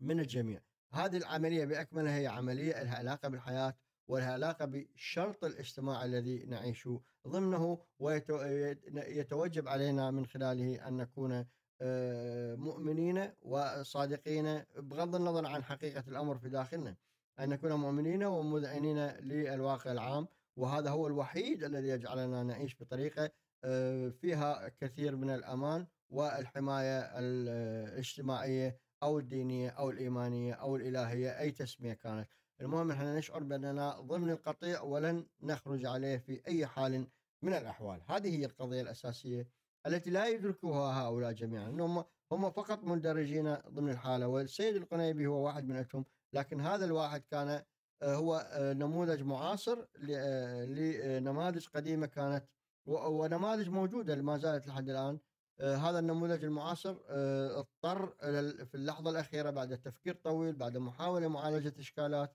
[SPEAKER 1] من الجميع هذه العملية بأكملها هي عملية لها علاقة بالحياة ولها علاقة بشرط الاجتماع الذي نعيش ضمنه ويتوجب علينا من خلاله أن نكون آه، مؤمنين وصادقين بغض النظر عن حقيقة الأمر في داخلنا أن نكون مؤمنين ومذعنين للواقع العام وهذا هو الوحيد الذي يجعلنا نعيش بطريقة آه، فيها كثير من الأمان والحماية الاجتماعية او الدينيه او الايمانيه او الالهيه اي تسميه كانت المهم احنا نشعر باننا ضمن القطيع ولن نخرج عليه في اي حال من الاحوال هذه هي القضيه الاساسيه التي لا يدركها هؤلاء جميعا هم هم فقط مندرجين ضمن الحاله والسيد القنيبي هو واحد من لكن هذا الواحد كان آه، هو آه، نموذج معاصر آه، لنماذج قديمه كانت ونماذج موجوده ما زالت لحد الان آه، هذا النموذج المعاصر آه، اضطر في اللحظة الأخيرة بعد تفكير طويل بعد محاولة معالجة إشكالات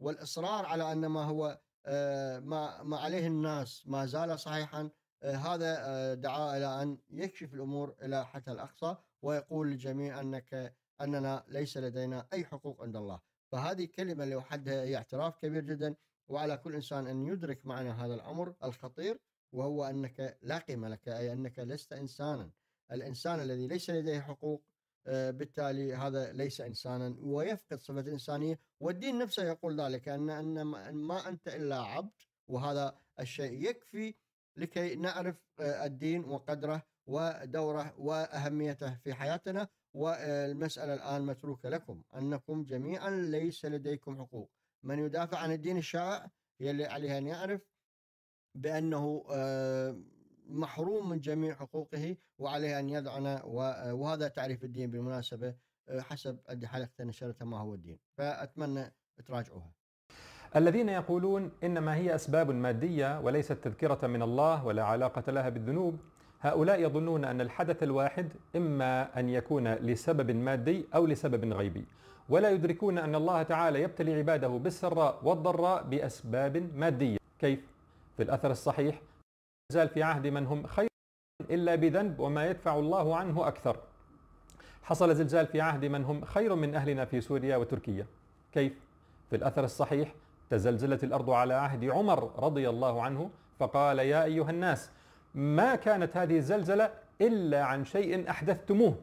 [SPEAKER 1] والإصرار على أن ما هو آه، ما ما عليه الناس ما زال صحيحا هذا دعا إلى أن يكشف الأمور إلى حتى الأقصى ويقول للجميع أنك أننا ليس لدينا أي حقوق عند الله فهذه كلمة لوحدها هي اعتراف كبير جدا وعلى كل إنسان أن يدرك معنى هذا الأمر الخطير وهو أنك لا قيمة لك أي أنك لست إنسانا الانسان الذي ليس لديه حقوق آه، بالتالي هذا ليس انسانا ويفقد صفه الانسانيه والدين نفسه يقول ذلك ان ان ما انت الا عبد وهذا الشيء يكفي لكي نعرف آه، الدين وقدره ودوره واهميته في حياتنا والمساله الان متروكه لكم انكم جميعا ليس لديكم حقوق من يدافع عن الدين الشرع يلي عليه ان يعرف بانه آه، محروم من جميع حقوقه وعليه أن يدعنا وهذا تعريف الدين بالمناسبة آه، حسب الحلقة نشرتها ما هو الدين فأتمنى تراجعوها
[SPEAKER 2] الذين يقولون إنما هي أسباب مادية وليست تذكرة من الله ولا علاقة لها بالذنوب هؤلاء يظنون أن الحدث الواحد إما أن يكون لسبب مادي أو لسبب غيبي ولا يدركون أن الله تعالى يبتلي عباده بالسراء والضراء بأسباب مادية كيف؟ في الأثر الصحيح يزال في عهد من هم خير إلا بذنب وما يدفع الله عنه أكثر حصل زلزال في عهد من هم خير من أهلنا في سوريا وتركيا كيف؟ في الأثر الصحيح تزلزلت الأرض على عهد عمر رضي الله عنه فقال يا أيها الناس ما كانت هذه الزلزلة إلا عن شيء أحدثتموه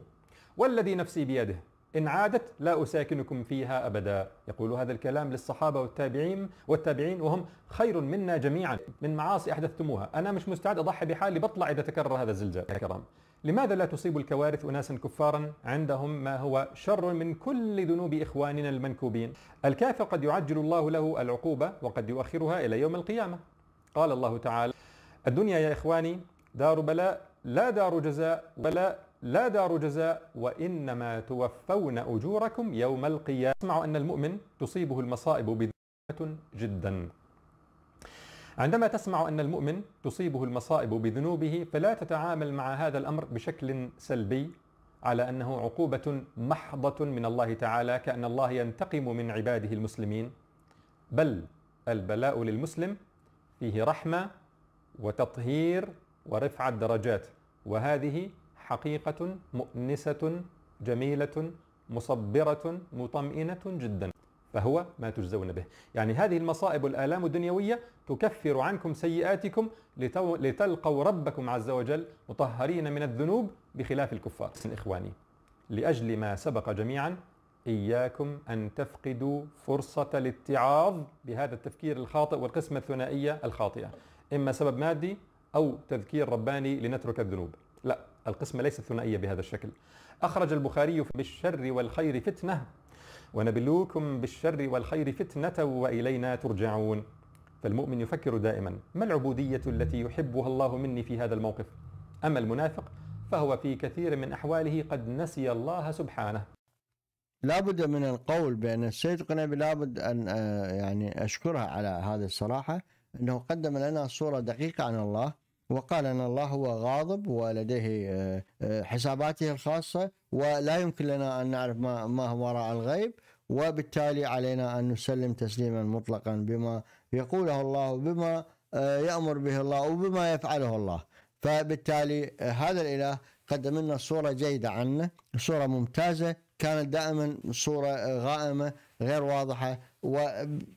[SPEAKER 2] والذي نفسي بيده إن عادت لا أساكنكم فيها أبدا يقول هذا الكلام للصحابة والتابعين والتابعين وهم خير منا جميعا من معاصي أحدثتموها أنا مش مستعد أضحي بحالي بطلع إذا تكرر هذا الزلزال يا كرام لماذا لا تصيب الكوارث أناسا كفارا عندهم ما هو شر من كل ذنوب إخواننا المنكوبين الكافر قد يعجل الله له العقوبة وقد يؤخرها إلى يوم القيامة قال الله تعالى الدنيا يا إخواني دار بلاء لا دار جزاء ولا لا دار جزاء وإنما توفون أجوركم يوم القيامة اسمع أن المؤمن تصيبه المصائب بذنوب جدا عندما تسمع أن المؤمن تصيبه المصائب بذنوبه فلا تتعامل مع هذا الأمر بشكل سلبي على أنه عقوبة محضة من الله تعالى كأن الله ينتقم من عباده المسلمين بل البلاء للمسلم فيه رحمة وتطهير ورفع الدرجات وهذه حقيقة مؤنسة جميلة مصبرة مطمئنة جدا فهو ما تجزون به يعني هذه المصائب والآلام الدنيوية تكفر عنكم سيئاتكم لتلقوا ربكم عز وجل مطهرين من الذنوب بخلاف الكفار إخواني لأجل ما سبق جميعا إياكم أن تفقدوا فرصة الاتعاظ بهذا التفكير الخاطئ والقسمة الثنائية الخاطئة إما سبب مادي أو تذكير رباني لنترك الذنوب لا القسمة ليست ثنائية بهذا الشكل أخرج البخاري بالشر والخير فتنة ونبلوكم بالشر والخير فتنة وإلينا ترجعون فالمؤمن يفكر دائما ما العبودية التي يحبها الله مني في هذا الموقف أما المنافق فهو في كثير من أحواله قد نسي الله سبحانه لابد
[SPEAKER 1] من القول بأن السيد قنبي لابد أن آه، يعني أشكرها على هذه الصراحة أنه قدم لنا صورة دقيقة عن الله وقال ان الله هو غاضب ولديه آه، آه، حساباته الخاصه ولا يمكن لنا ان نعرف ما ما هو وراء الغيب وبالتالي علينا ان نسلم تسليما مطلقا بما يقوله الله وبما آه، يامر به الله وبما يفعله الله فبالتالي هذا الاله قدم لنا صوره جيده عنه صوره ممتازه كانت دائما صوره غائمه غير واضحه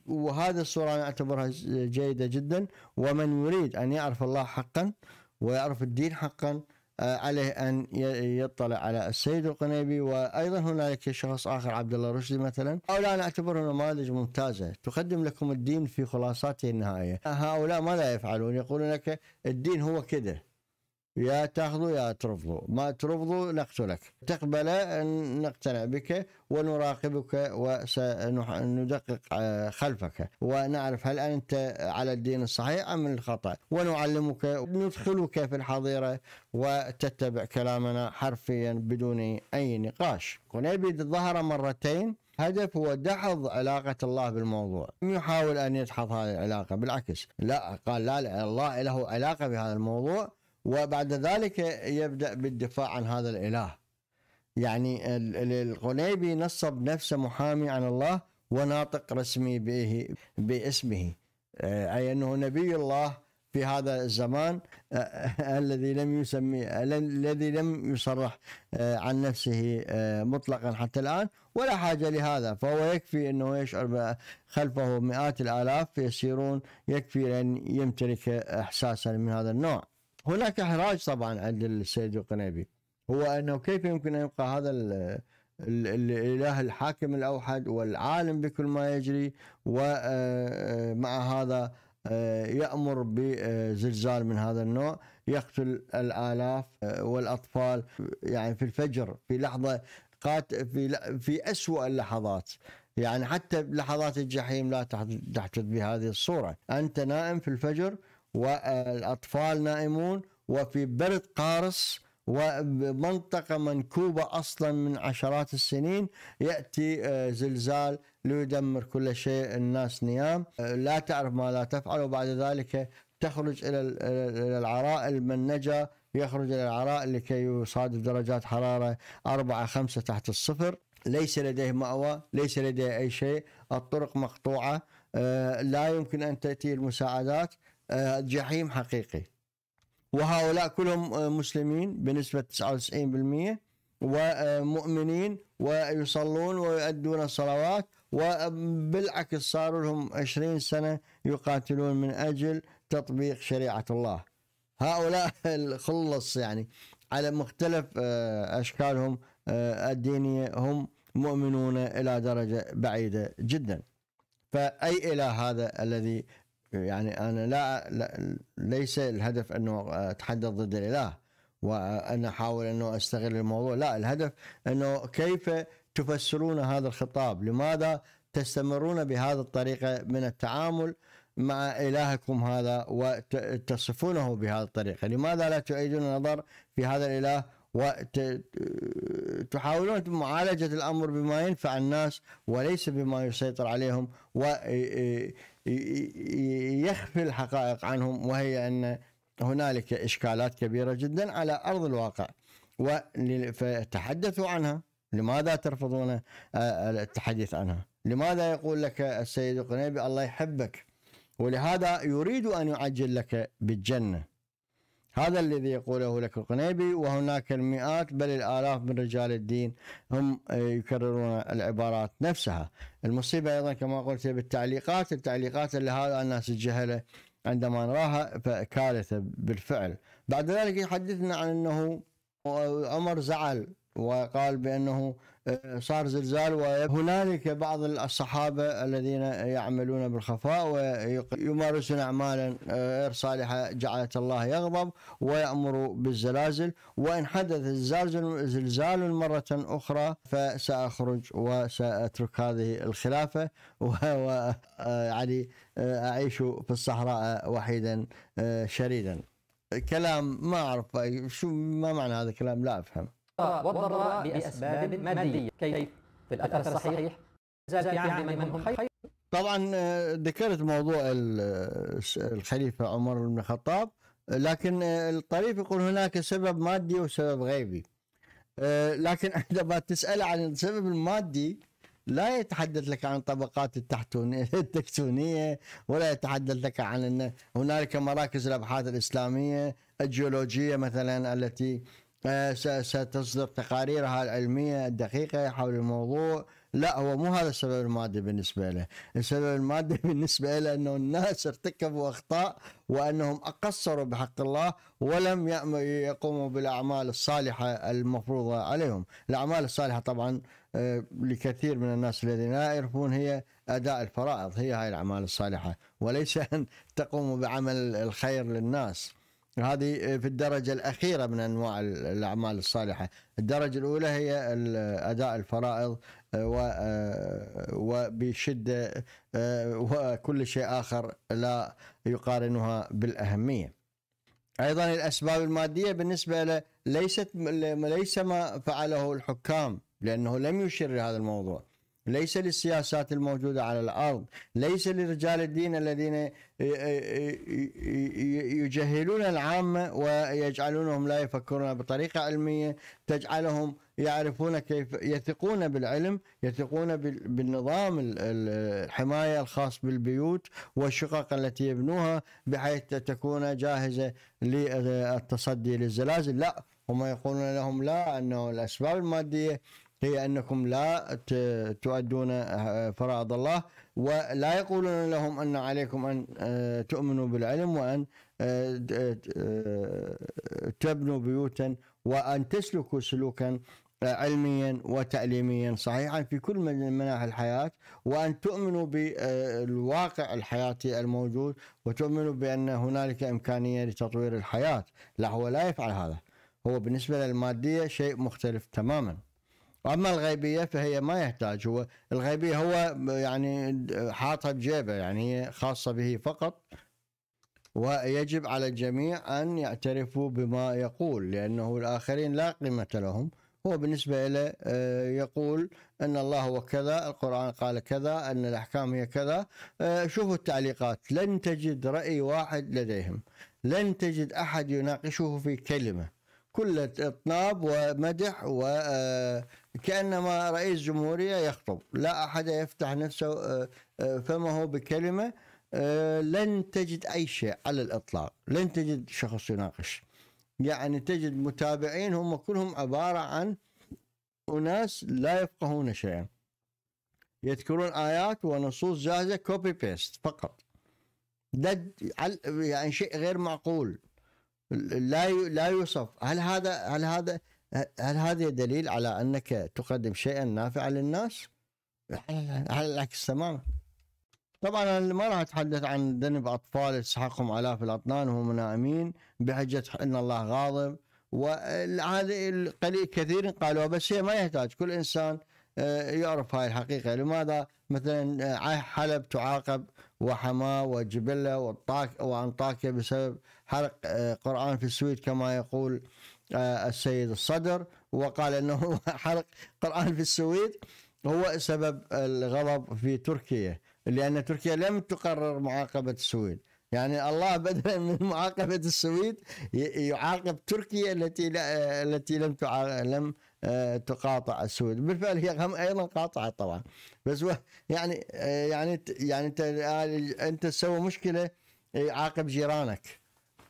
[SPEAKER 1] وهذه الصورة أنا أعتبرها جيدة جدا ومن يريد أن يعرف الله حقا ويعرف الدين حقا آه، عليه أن يطلع على السيد القنيبي وأيضا هنالك شخص آخر عبد الله رشدي مثلا هؤلاء أنا أعتبرهم نماذج ممتازة تقدم لكم الدين في خلاصاته النهائية هؤلاء ماذا يفعلون يقولون لك الدين هو كده يا تاخذوا يا ترفضوا ما ترفضوا نقتلك تقبل نقتنع بك ونراقبك وسندقق آه، خلفك ونعرف هل أنت على الدين الصحيح أم الخطأ ونعلمك ندخلك في الحظيرة وتتبع كلامنا حرفيا بدون أي نقاش قنيبي ظهر مرتين هدف هو دحض علاقة الله بالموضوع لم يحاول أن يدحض هذه العلاقة بالعكس لا قال لا, لا الله له علاقة بهذا الموضوع وبعد ذلك يبدأ بالدفاع عن هذا الإله يعني القنيبي نصب نفسه محامي عن الله وناطق رسمي به باسمه آه، أي أنه نبي الله في هذا الزمان آه، [LAUGHS] الذي لم يسمي الذي لم يصرح آه، عن نفسه مطلقا حتى الان ولا حاجه لهذا فهو يكفي انه يشعر خلفه مئات الالاف يسيرون يكفي ان يمتلك احساسا من هذا النوع. هناك احراج طبعا عند السيد القنيبي هو انه كيف يمكن ان يبقى هذا الاله الحاكم الاوحد والعالم بكل ما يجري ومع آه، آه، هذا آه، يأمر بزلزال من هذا النوع يقتل الآلاف والأطفال يعني في الفجر في لحظة قات في في اسوء اللحظات يعني حتى لحظات الجحيم لا تحدث بهذه الصورة أنت نائم في الفجر والأطفال نائمون وفي برد قارص ومنطقة منكوبة أصلا من عشرات السنين يأتي آه، زلزال ليدمر كل شيء الناس نيام آه، لا تعرف ما لا تفعل وبعد ذلك تخرج إلى العراء من نجا يخرج إلى العراء لكي يصادف درجات حرارة أربعة خمسة تحت الصفر ليس لديه مأوى ليس لديه أي شيء الطرق مقطوعة آه، لا يمكن أن تأتي المساعدات آه، جحيم حقيقي وهؤلاء كلهم آه، مسلمين بنسبة 99% ومؤمنين ويصلون ويؤدون الصلوات وبالعكس صاروا لهم 20 سنة يقاتلون من أجل تطبيق شريعة الله هؤلاء [LAUGHS] الخلص يعني على مختلف آه، أشكالهم الدينية هم مؤمنون إلى درجة بعيدة جدا فأي إله هذا الذي يعني انا لا, لا ليس الهدف انه آه، اتحدث ضد الاله وانا احاول انه استغل الموضوع لا الهدف انه كيف تفسرون هذا الخطاب لماذا تستمرون بهذه الطريقه من التعامل مع الهكم هذا وتصفونه بهذه الطريقه لماذا لا تعيدون النظر في هذا الاله وتحاولون معالجة الأمر بما ينفع الناس وليس بما يسيطر عليهم آه، آه، يخفي الحقائق عنهم وهي أن هنالك إشكالات كبيرة جدا على أرض الواقع فتحدثوا عنها لماذا ترفضون آه، التحديث عنها لماذا يقول لك السيد القنيبي الله يحبك ولهذا يريد أن يعجل لك بالجنة هذا الذي يقوله لك القنيبي وهناك المئات بل الآلاف من رجال الدين هم آه، يكررون العبارات نفسها المصيبة أيضا كما قلت بالتعليقات التعليقات اللي هذا الناس الجهلة عندما نراها فكارثة بالفعل بعد ذلك يحدثنا عن أنه آه، عمر زعل وقال بأنه آه، صار زلزال وهنالك بعض الصحابة الذين يعملون بالخفاء ويمارسون أعمالا آه، غير صالحة جعلت الله يغضب ويأمر بالزلازل وإن حدث الزلزال زلزال مرة أخرى فسأخرج وسأترك هذه الخلافة [LAUGHS] ويعني آه، أعيش في الصحراء وحيدا شريدا كلام ما أعرف شو ما معنى هذا الكلام لا أفهم
[SPEAKER 2] آه، آه، والضراء بأسباب مادية كيف في الأثر الصحيح زال في من منهم خير
[SPEAKER 1] طبعا آه، ذكرت موضوع الخليفة عمر بن الخطاب لكن الطريف يقول هناك سبب مادي وسبب غيبي لكن عندما [LAUGHS] تسأل عن السبب المادي لا يتحدث لك عن الطبقات التكتونية ولا يتحدث لك عن أن هنالك مراكز الأبحاث الإسلامية الجيولوجية مثلا التي ستصدر تقاريرها العلمية الدقيقة حول الموضوع لا هو مو هذا السبب المادي بالنسبة له السبب المادي [LAUGHS] بالنسبة له أنه الناس ارتكبوا أخطاء وأنهم قصروا بحق الله ولم يقوموا بالأعمال الصالحة المفروضة عليهم الأعمال الصالحة طبعا آه، لكثير من الناس الذين لا يعرفون هي أداء الفرائض هي هاي الأعمال الصالحة وليس أن تقوموا بعمل الخير للناس هذه في الدرجة الأخيرة من أنواع الأعمال الصالحة الدرجة الأولى هي أداء الفرائض آه، آه، وبشدة آه، وكل شيء آخر لا يقارنها بالأهمية أيضا الأسباب المادية بالنسبة له ليست ليس ما فعله الحكام لأنه لم يشر هذا الموضوع ليس للسياسات الموجودة على الأرض ليس لرجال الدين الذين يجهلون العامة ويجعلونهم لا يفكرون بطريقة علمية تجعلهم يعرفون كيف يثقون بالعلم يثقون بالنظام الحماية الخاص بالبيوت والشقق التي يبنوها بحيث تكون جاهزة للتصدي للزلازل لا هم يقولون لهم لا أنه الأسباب المادية هي أنكم لا تؤدون فرائض الله ولا يقولون لهم أن عليكم أن آه، تؤمنوا بالعلم وأن آه، آه، تبنوا بيوتا وأن تسلكوا سلوكا علميا وتعليميا صحيحا في كل مناحي الحياة وأن تؤمنوا بالواقع الحياتي الموجود وتؤمنوا بأن هنالك إمكانية لتطوير الحياة لا هو لا يفعل هذا هو بالنسبة للمادية شيء مختلف تماما واما الغيبيه فهي ما يحتاج هو الغيبيه هو يعني حاطها بجيبه يعني هي خاصه به فقط ويجب على الجميع ان يعترفوا بما يقول لانه الاخرين لا قيمه لهم هو بالنسبه له آه، يقول ان الله هو كذا، القران قال كذا، ان الاحكام هي كذا، آه، شوفوا التعليقات لن تجد راي واحد لديهم، لن تجد احد يناقشه في كلمه، كل اطناب ومدح و آه، كانما رئيس جمهوريه يخطب لا احد يفتح نفسه آه، آه، فمه بكلمه آه، لن تجد اي شيء على الاطلاق لن تجد شخص يناقش يعني تجد متابعين هم كلهم عباره عن اناس لا يفقهون شيئا يذكرون ايات ونصوص جاهزه كوبي بيست فقط دد يعني شيء غير معقول لا لا يوصف هل هذا هل هذا هل هذا دليل على انك تقدم شيئا نافعا للناس؟ على العكس تماما. طبعا انا ما راح اتحدث عن ذنب اطفال يسحقهم الاف الاطنان وهم نائمين بحجه ان الله غاضب وهذا القليل كثير قالوا بس هي ما يحتاج كل انسان آه، يعرف هاي الحقيقه لماذا مثلا آه، حلب تعاقب وحماه وجبله وانطاكيا بسبب حرق آه، قران في السويد كما يقول آه، السيد الصدر وقال انه [LAUGHS] حرق قران في السويد هو سبب الغضب في تركيا لان تركيا لم تقرر معاقبه السويد يعني الله [LAUGHS] بدلا من معاقبه السويد يعاقب تركيا التي لا التي لم لم آه، تقاطع السويد بالفعل هي هم ايضا قاطعت طبعا بس يعني آه، يعني يعني انت انت تسوي مشكله يعاقب جيرانك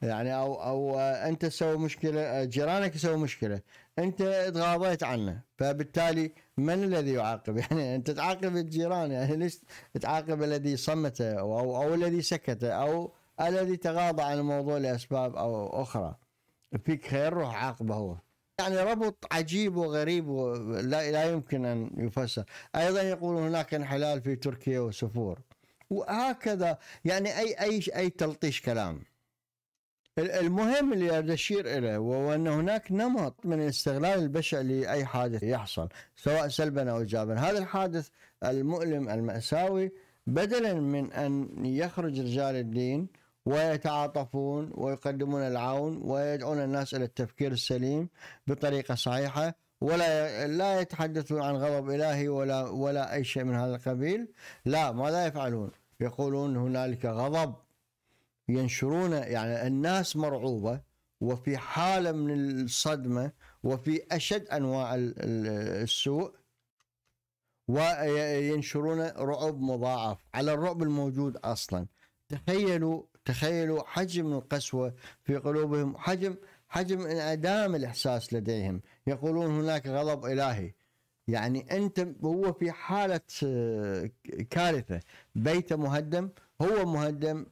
[SPEAKER 1] يعني او او انت تسوي مشكله جيرانك يسوي مشكله انت تغاضيت عنه فبالتالي من الذي يعاقب [LAUGHS] يعني انت تعاقب الجيران يعني ليش تعاقب الذي صمت او او الذي سكت او الذي تغاضى عن الموضوع لاسباب او اخرى فيك خير روح عاقبه هو يعني ربط عجيب وغريب ولا لا يمكن ان يفسر ايضا يقول هناك انحلال في تركيا وسفور وهكذا يعني اي اي اي تلطيش كلام المهم اللي اريد اشير اليه وهو ان هناك نمط من استغلال البشع لاي حادث يحصل سواء سلبا او ايجابا، هذا الحادث المؤلم الماساوي بدلا من ان يخرج رجال الدين ويتعاطفون ويقدمون العون ويدعون الناس الى التفكير السليم بطريقه صحيحه ولا لا يتحدثون عن غضب الهي ولا ولا اي شيء من هذا القبيل، لا ماذا يفعلون؟ يقولون هنالك غضب ينشرون يعني الناس مرعوبه وفي حاله من الصدمه وفي اشد انواع السوء وينشرون رعب مضاعف على الرعب الموجود اصلا تخيلوا تخيلوا حجم القسوه في قلوبهم حجم حجم انعدام الاحساس لديهم يقولون هناك غضب الهي يعني انت هو في حاله آه، كارثه بيته مهدم هو مهدم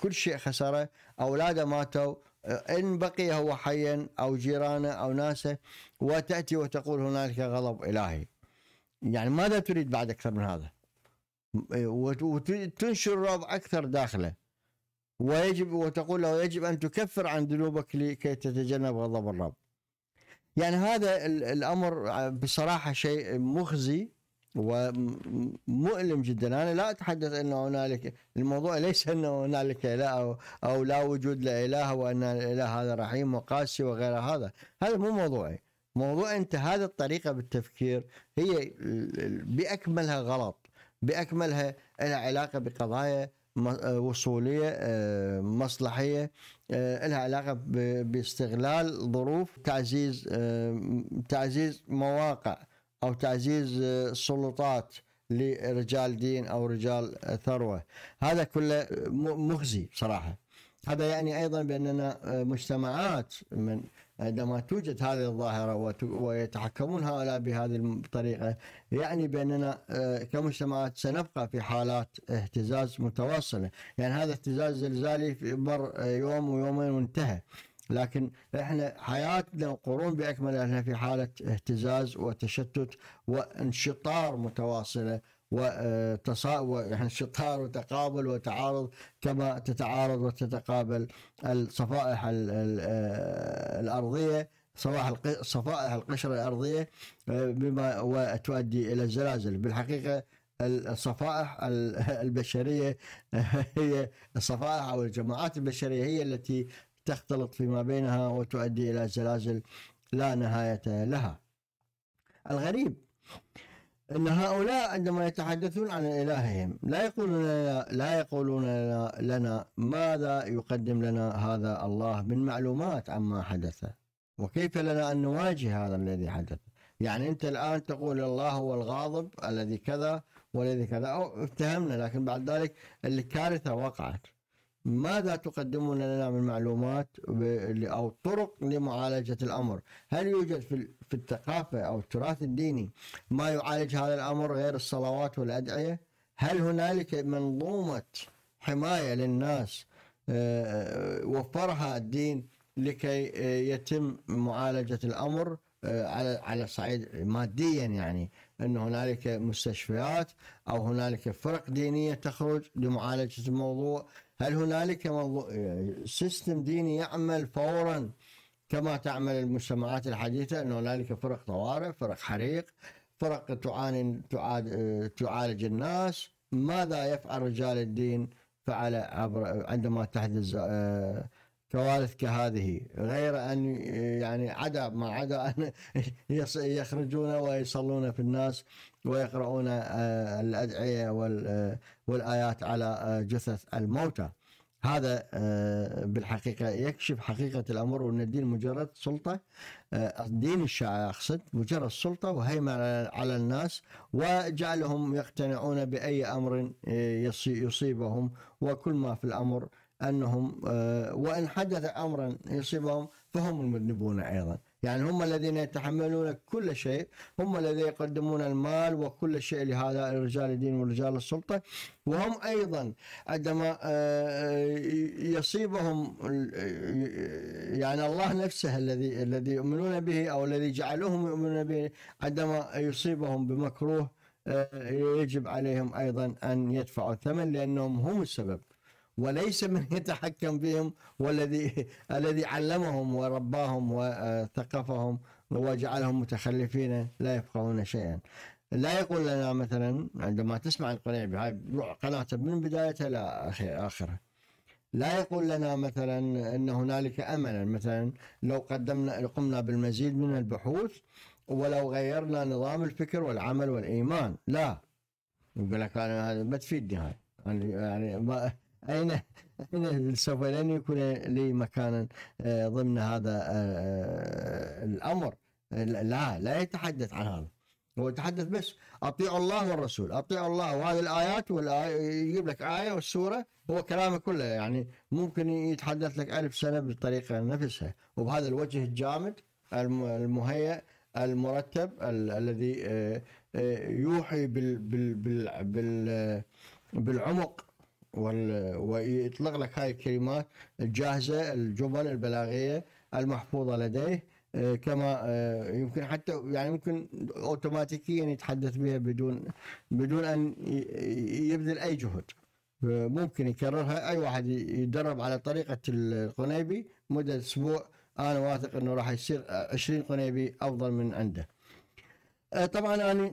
[SPEAKER 1] كل شيء خسره أولاده ماتوا إن بقي هو حيا أو جيرانه أو ناسه وتأتي وتقول هنالك غضب إلهي يعني ماذا تريد بعد أكثر من هذا وتنشر الرعب أكثر داخله ويجب وتقول له يجب أن تكفر عن ذنوبك لكي تتجنب غضب الرب يعني هذا الأمر بصراحة شيء مخزي ومؤلم جدا انا لا اتحدث انه هنالك الموضوع ليس انه هنالك اله او, أو لا وجود لاله وان الاله هذا رحيم وقاسي وغير هذا هذا مو موضوعي موضوع انت هذه الطريقه بالتفكير هي باكملها غلط باكملها لها علاقه بقضايا وصوليه آه، مصلحيه آه، لها علاقه باستغلال ظروف تعزيز آه، تعزيز مواقع أو تعزيز آه، السلطات لرجال دين أو رجال آه، ثروة هذا كله آه، مخزي صراحة هذا يعني أيضا بأننا مجتمعات من عندما توجد هذه الظاهرة ويتحكمون هؤلاء بهذه الطريقة يعني بأننا كمجتمعات سنبقى في حالات اهتزاز متواصلة يعني هذا اهتزاز زلزالي مر يوم ويومين وانتهى لكن احنا حياتنا القرون باكملها احنا في حاله اهتزاز وتشتت وانشطار متواصله وتصا... وانشطار يعني وتقابل وتعارض كما تتعارض وتتقابل الصفائح الارضيه ال... آه، الارضيه صفائح القشره الارضيه آه، بما وتؤدي الى الزلازل بالحقيقه الصفائح [LAUGHS] البشريه هي الصفائح او الجماعات البشريه هي التي تختلط فيما بينها وتؤدي إلى زلازل لا نهاية لها الغريب أن هؤلاء عندما يتحدثون عن إلههم لا يقولون لنا, لا يقولون لنا ماذا يقدم لنا هذا الله من معلومات عما حدث وكيف لنا أن نواجه هذا الذي حدث يعني أنت الآن تقول الله هو الغاضب الذي كذا والذي كذا أو اتهمنا لكن بعد ذلك الكارثة وقعت ماذا تقدمون لنا من معلومات او طرق لمعالجه الامر؟ هل يوجد في الثقافه او التراث الديني ما يعالج هذا الامر غير الصلوات والادعيه؟ هل هنالك منظومه حمايه للناس آه، آه، وفرها الدين لكي آه، يتم معالجه الامر على على الصعيد ماديا يعني ان هنالك مستشفيات او هنالك فرق دينيه تخرج لمعالجه الموضوع هل هنالك سيستم ديني يعمل فورا كما تعمل المجتمعات الحديثه ان هنالك فرق طوارئ، فرق حريق، فرق تعاني تعالج الناس، ماذا يفعل رجال الدين فعل عبر عندما تحدث آه، كوارث كهذه غير ان يعني عدا ما عدا ان [LAUGHS] يخرجون ويصلون في الناس ويقرؤون آه، الأدعية آه، والآيات على آه، جثث الموتى هذا بالحقيقة يكشف حقيقة الأمر وأن الدين مجرد سلطة الدين الشائع أقصد مجرد سلطة وهيمنة على الناس وجعلهم يقتنعون بأي أمر يصيبهم وكل ما في الأمر أنهم وإن حدث أمرا يصيبهم فهم المذنبون أيضا يعني هم الذين يتحملون كل شيء هم الذين يقدمون المال وكل شيء لهذا رجال الدين ورجال السلطة وهم أيضا عندما آه، آه، يصيبهم آه، يعني الله نفسه الذي الذي يؤمنون به أو الذي جعلوهم يؤمنون به عندما يصيبهم بمكروه يجب عليهم أيضا أن يدفعوا الثمن لأنهم هم السبب وليس من يتحكم بهم والذي [LAUGHS] الذي علمهم ورباهم وثقفهم وجعلهم متخلفين لا يفقهون شيئا لا يقول لنا مثلا عندما تسمع القناة قناته من بدايتها الى آخرها لا يقول لنا مثلا ان هنالك املا مثلا لو قدمنا قمنا بالمزيد من البحوث ولو غيرنا نظام الفكر والعمل والايمان لا يقول لك انا هذا ما تفيدني هاي يعني, يعني ما أين [LAUGHS] أين سوف لن يكون لي مكانا آه، ضمن هذا آه، آه، الأمر لا لا يتحدث عن هذا هو يتحدث بس اطيعوا الله والرسول اطيعوا الله وهذه الايات يجيب لك ايه والسوره هو كلامه كله يعني ممكن يتحدث لك ألف سنه بالطريقه نفسها وبهذا الوجه الجامد المهيأ المرتب الذي يوحي بال بال بال بالعمق وال... ويطلق لك هاي الكلمات الجاهزة الجمل البلاغية المحفوظة لديه آه، كما آه، يمكن حتى يعني ممكن اوتوماتيكيا يتحدث بها بدون بدون ان يبذل اي جهد ممكن يكررها اي واحد يدرب على طريقه القنيبي مده اسبوع انا واثق انه راح يصير 20 قنيبي افضل من عنده آه، طبعا انا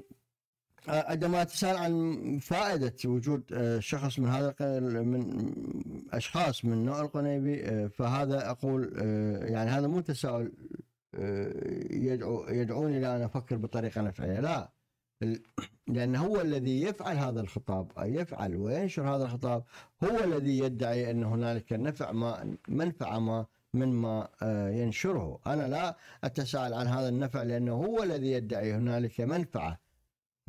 [SPEAKER 1] عندما تسأل عن فائدة وجود آه، شخص من هذا من أشخاص من نوع القنيبي آه، فهذا أقول آه، يعني هذا مو تساؤل يدعو يدعوني إلى أن أفكر بطريقة نفعية لا لأن هو الذي يفعل هذا الخطاب يفعل وينشر هذا الخطاب هو الذي يدعي أن هنالك نفع ما منفعة ما مما ينشره أنا لا أتساءل عن هذا النفع لأنه هو الذي يدعي هنالك منفعة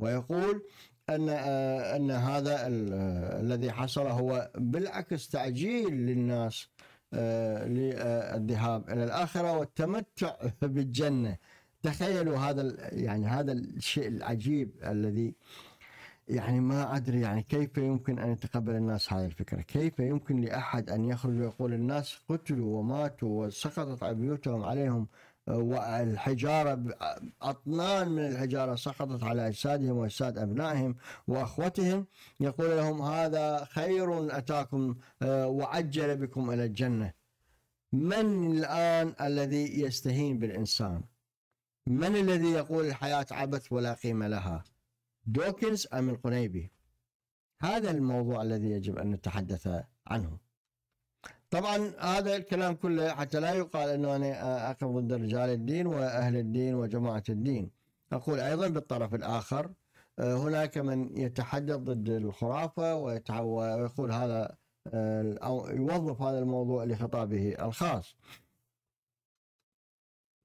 [SPEAKER 1] ويقول ان آه، ان هذا آه، الذي حصل هو بالعكس تعجيل للناس آه، للذهاب الى الاخره والتمتع [LAUGHS] بالجنه تخيلوا هذا يعني هذا الشيء العجيب الذي يعني ما ادري يعني كيف يمكن ان يتقبل الناس هذه الفكره؟ كيف يمكن لاحد ان يخرج ويقول الناس قتلوا وماتوا وسقطت بيوتهم عليهم والحجارة أطنان من الحجارة سقطت على أجسادهم وأجساد أبنائهم وأخوتهم يقول لهم هذا خير أتاكم آه، وعجل بكم إلى الجنة من الآن الذي يستهين بالإنسان من الذي يقول الحياة عبث ولا قيمة لها دوكنز أم القنيبي هذا الموضوع الذي يجب أن نتحدث عنه طبعا هذا الكلام كله حتى لا يقال انه انا اقف ضد رجال الدين واهل الدين وجماعه الدين اقول ايضا بالطرف الاخر آه، هناك من يتحدث ضد الخرافه ويقول هذا آه، او يوظف هذا الموضوع لخطابه الخاص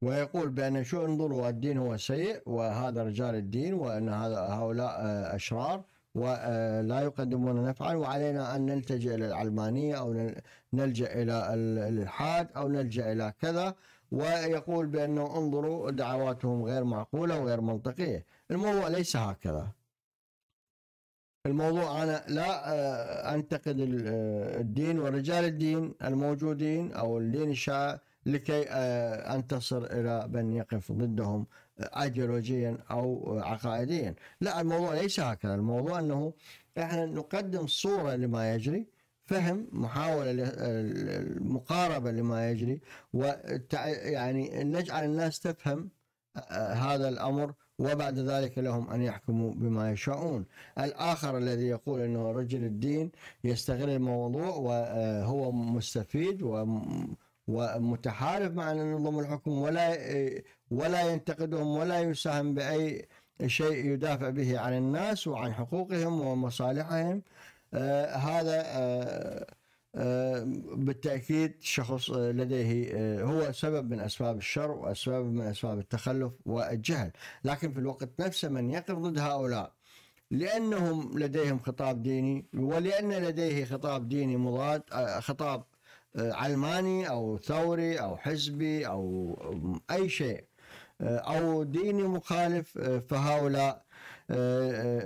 [SPEAKER 1] ويقول بان شو انظروا الدين هو سيء وهذا رجال الدين وان هؤلاء آه، اشرار ولا يقدمون نفعا وعلينا أن نلتجئ إلى العلمانية أو نلجأ إلى الإلحاد أو نلجأ إلى كذا ويقول بأنه انظروا دعواتهم غير معقولة وغير منطقية الموضوع ليس هكذا الموضوع أنا لا آه، أنتقد آه، الدين ورجال الدين الموجودين أو الدين الشائع لكي آه، أنتصر إلى من يقف ضدهم ايديولوجيا او eh, عقائديا لا الموضوع ليس هكذا الموضوع انه احنا نقدم صوره لما يجري فهم محاولة المقاربة لما يجري و يعني نجعل الناس تفهم آه، آه، هذا الأمر وبعد ذلك لهم أن يحكموا بما يشاءون الآخر الذي يقول أنه رجل الدين يستغل الموضوع وهو آه، مستفيد و ومتحالف مع نظم الحكم ولا ولا ينتقدهم ولا يساهم باي شيء يدافع به عن الناس وعن حقوقهم ومصالحهم آه هذا آه آه بالتاكيد شخص لديه آه، هو سبب من اسباب الشر واسباب من اسباب التخلف والجهل، لكن في الوقت نفسه من يقف ضد هؤلاء لانهم لديهم خطاب ديني ولان لديه خطاب ديني مضاد آه، خطاب علماني آه، او ثوري او حزبي او آه، اي شيء آه، او ديني مخالف فهؤلاء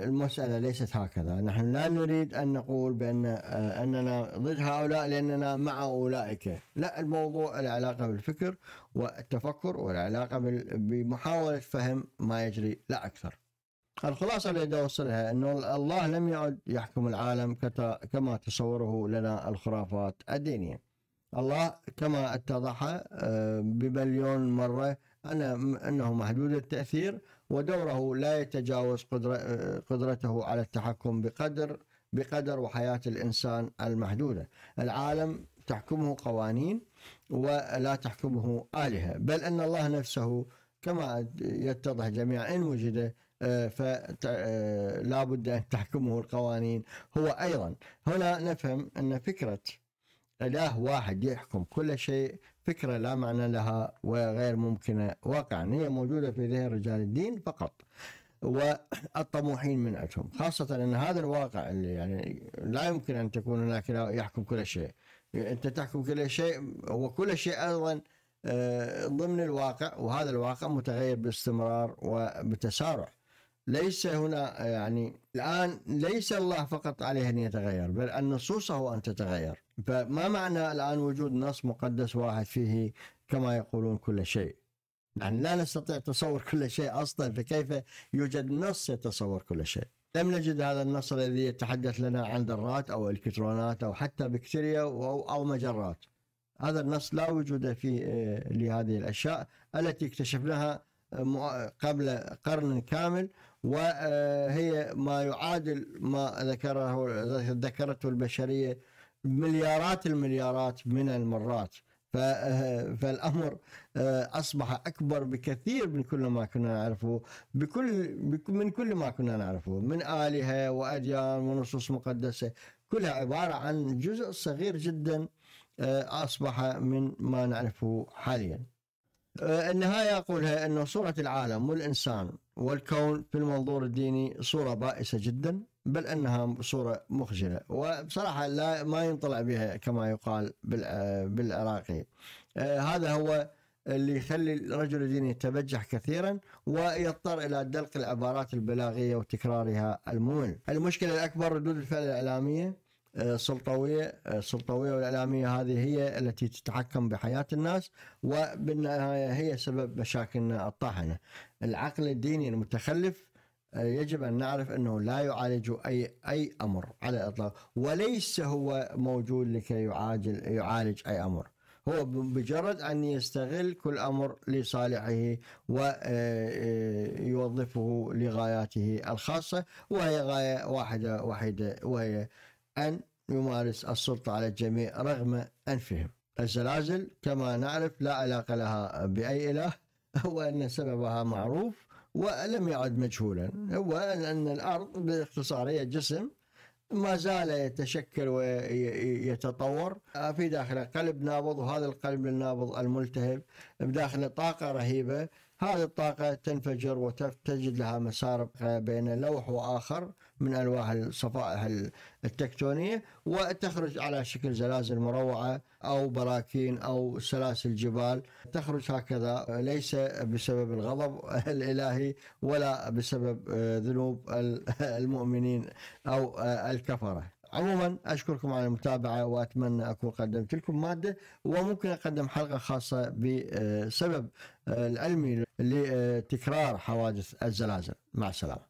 [SPEAKER 1] المساله ليست هكذا، نحن لا نريد ان نقول بان اننا ضد هؤلاء لاننا مع اولئك، لا الموضوع العلاقه بالفكر والتفكر والعلاقه بمحاوله فهم ما يجري لا اكثر. الخلاصه اللي بدي اوصلها انه الله لم يعد يحكم العالم كما تصوره لنا الخرافات الدينيه. الله كما اتضح آه، بمليون مرة أنا أنه محدود التأثير ودوره لا يتجاوز قدرة آه، قدرته على التحكم بقدر بقدر وحياة الإنسان المحدودة العالم تحكمه قوانين ولا تحكمه آلهة بل أن الله نفسه كما يتضح جميع إن وجد آه، فلا بد أن تحكمه القوانين هو أيضا هنا نفهم أن فكرة إله واحد يحكم كل شيء فكرة لا معنى لها وغير ممكنة واقعا هي موجودة في ذهن رجال الدين فقط والطموحين من عندهم خاصة أن هذا الواقع اللي يعني لا يمكن أن تكون هناك يحكم كل شيء أنت تحكم كل شيء وكل شيء أيضا آه، ضمن الواقع وهذا الواقع متغير باستمرار وبتسارع ليس هنا آه، يعني الآن ليس الله فقط عليه أن يتغير بل أن نصوصه أن تتغير فما معنى الآن وجود نص مقدس واحد فيه كما يقولون كل شيء نحن يعني لا نستطيع تصور كل شيء أصلا فكيف يوجد نص يتصور كل شيء لم نجد هذا النص الذي يتحدث لنا عن ذرات أو إلكترونات أو حتى بكتيريا أو, أو مجرات هذا النص لا وجود فيه آه، لهذه الأشياء التي اكتشفناها آه، قبل قرن كامل وهي ما يعادل ما ذكره ذكرته البشريه مليارات المليارات من المرات فالامر آه، اصبح اكبر بكثير من كل ما كنا نعرفه بكل من كل ما كنا نعرفه من الهه واديان ونصوص مقدسه كلها عباره عن جزء صغير جدا آه، اصبح من ما نعرفه حاليا. آه، النهاية أقولها أن صورة العالم والإنسان والكون في المنظور الديني صورة بائسة جدا بل أنها صورة مخجلة وبصراحة لا ما ينطلع بها كما يقال آه، بالعراقي آه، هذا هو اللي يخلي الرجل الديني يتبجح كثيرا ويضطر الى دلق العبارات البلاغيه وتكرارها الممل. المشكله الاكبر ردود الفعل الاعلاميه سلطويه السلطويه والاعلاميه هذه هي التي تتحكم بحياه الناس وبالنهايه هي سبب مشاكلنا الطاحنه. العقل الديني المتخلف آه، يجب ان نعرف انه لا يعالج اي اي امر على الاطلاق وليس هو موجود لكي يعالج يعالج اي امر. هو بمجرد ان يستغل كل امر لصالحه ويوظفه آه، آه، لغاياته الخاصه وهي غايه واحده وحيده وهي أن يمارس السلطة على الجميع رغم أنفهم الزلازل كما نعرف لا علاقة لها بأي إله هو أن سببها معروف ولم يعد مجهولا هو أن الأرض باختصار هي جسم ما زال يتشكل ويتطور في داخله قلب نابض وهذا القلب النابض الملتهب بداخله طاقة رهيبة هذه الطاقة تنفجر وتجد لها مسار بين لوح وآخر من ألواح الصفائح التكتونية وتخرج على شكل زلازل مروعة أو براكين أو سلاسل جبال تخرج هكذا ليس بسبب الغضب الإلهي ولا بسبب آه، ذنوب المؤمنين أو آه، الكفرة عموما اشكركم على المتابعه واتمنى اكون قدمت لكم ماده وممكن اقدم حلقه خاصه بسبب آه، العلمي لتكرار آه، حوادث الزلازل مع السلامه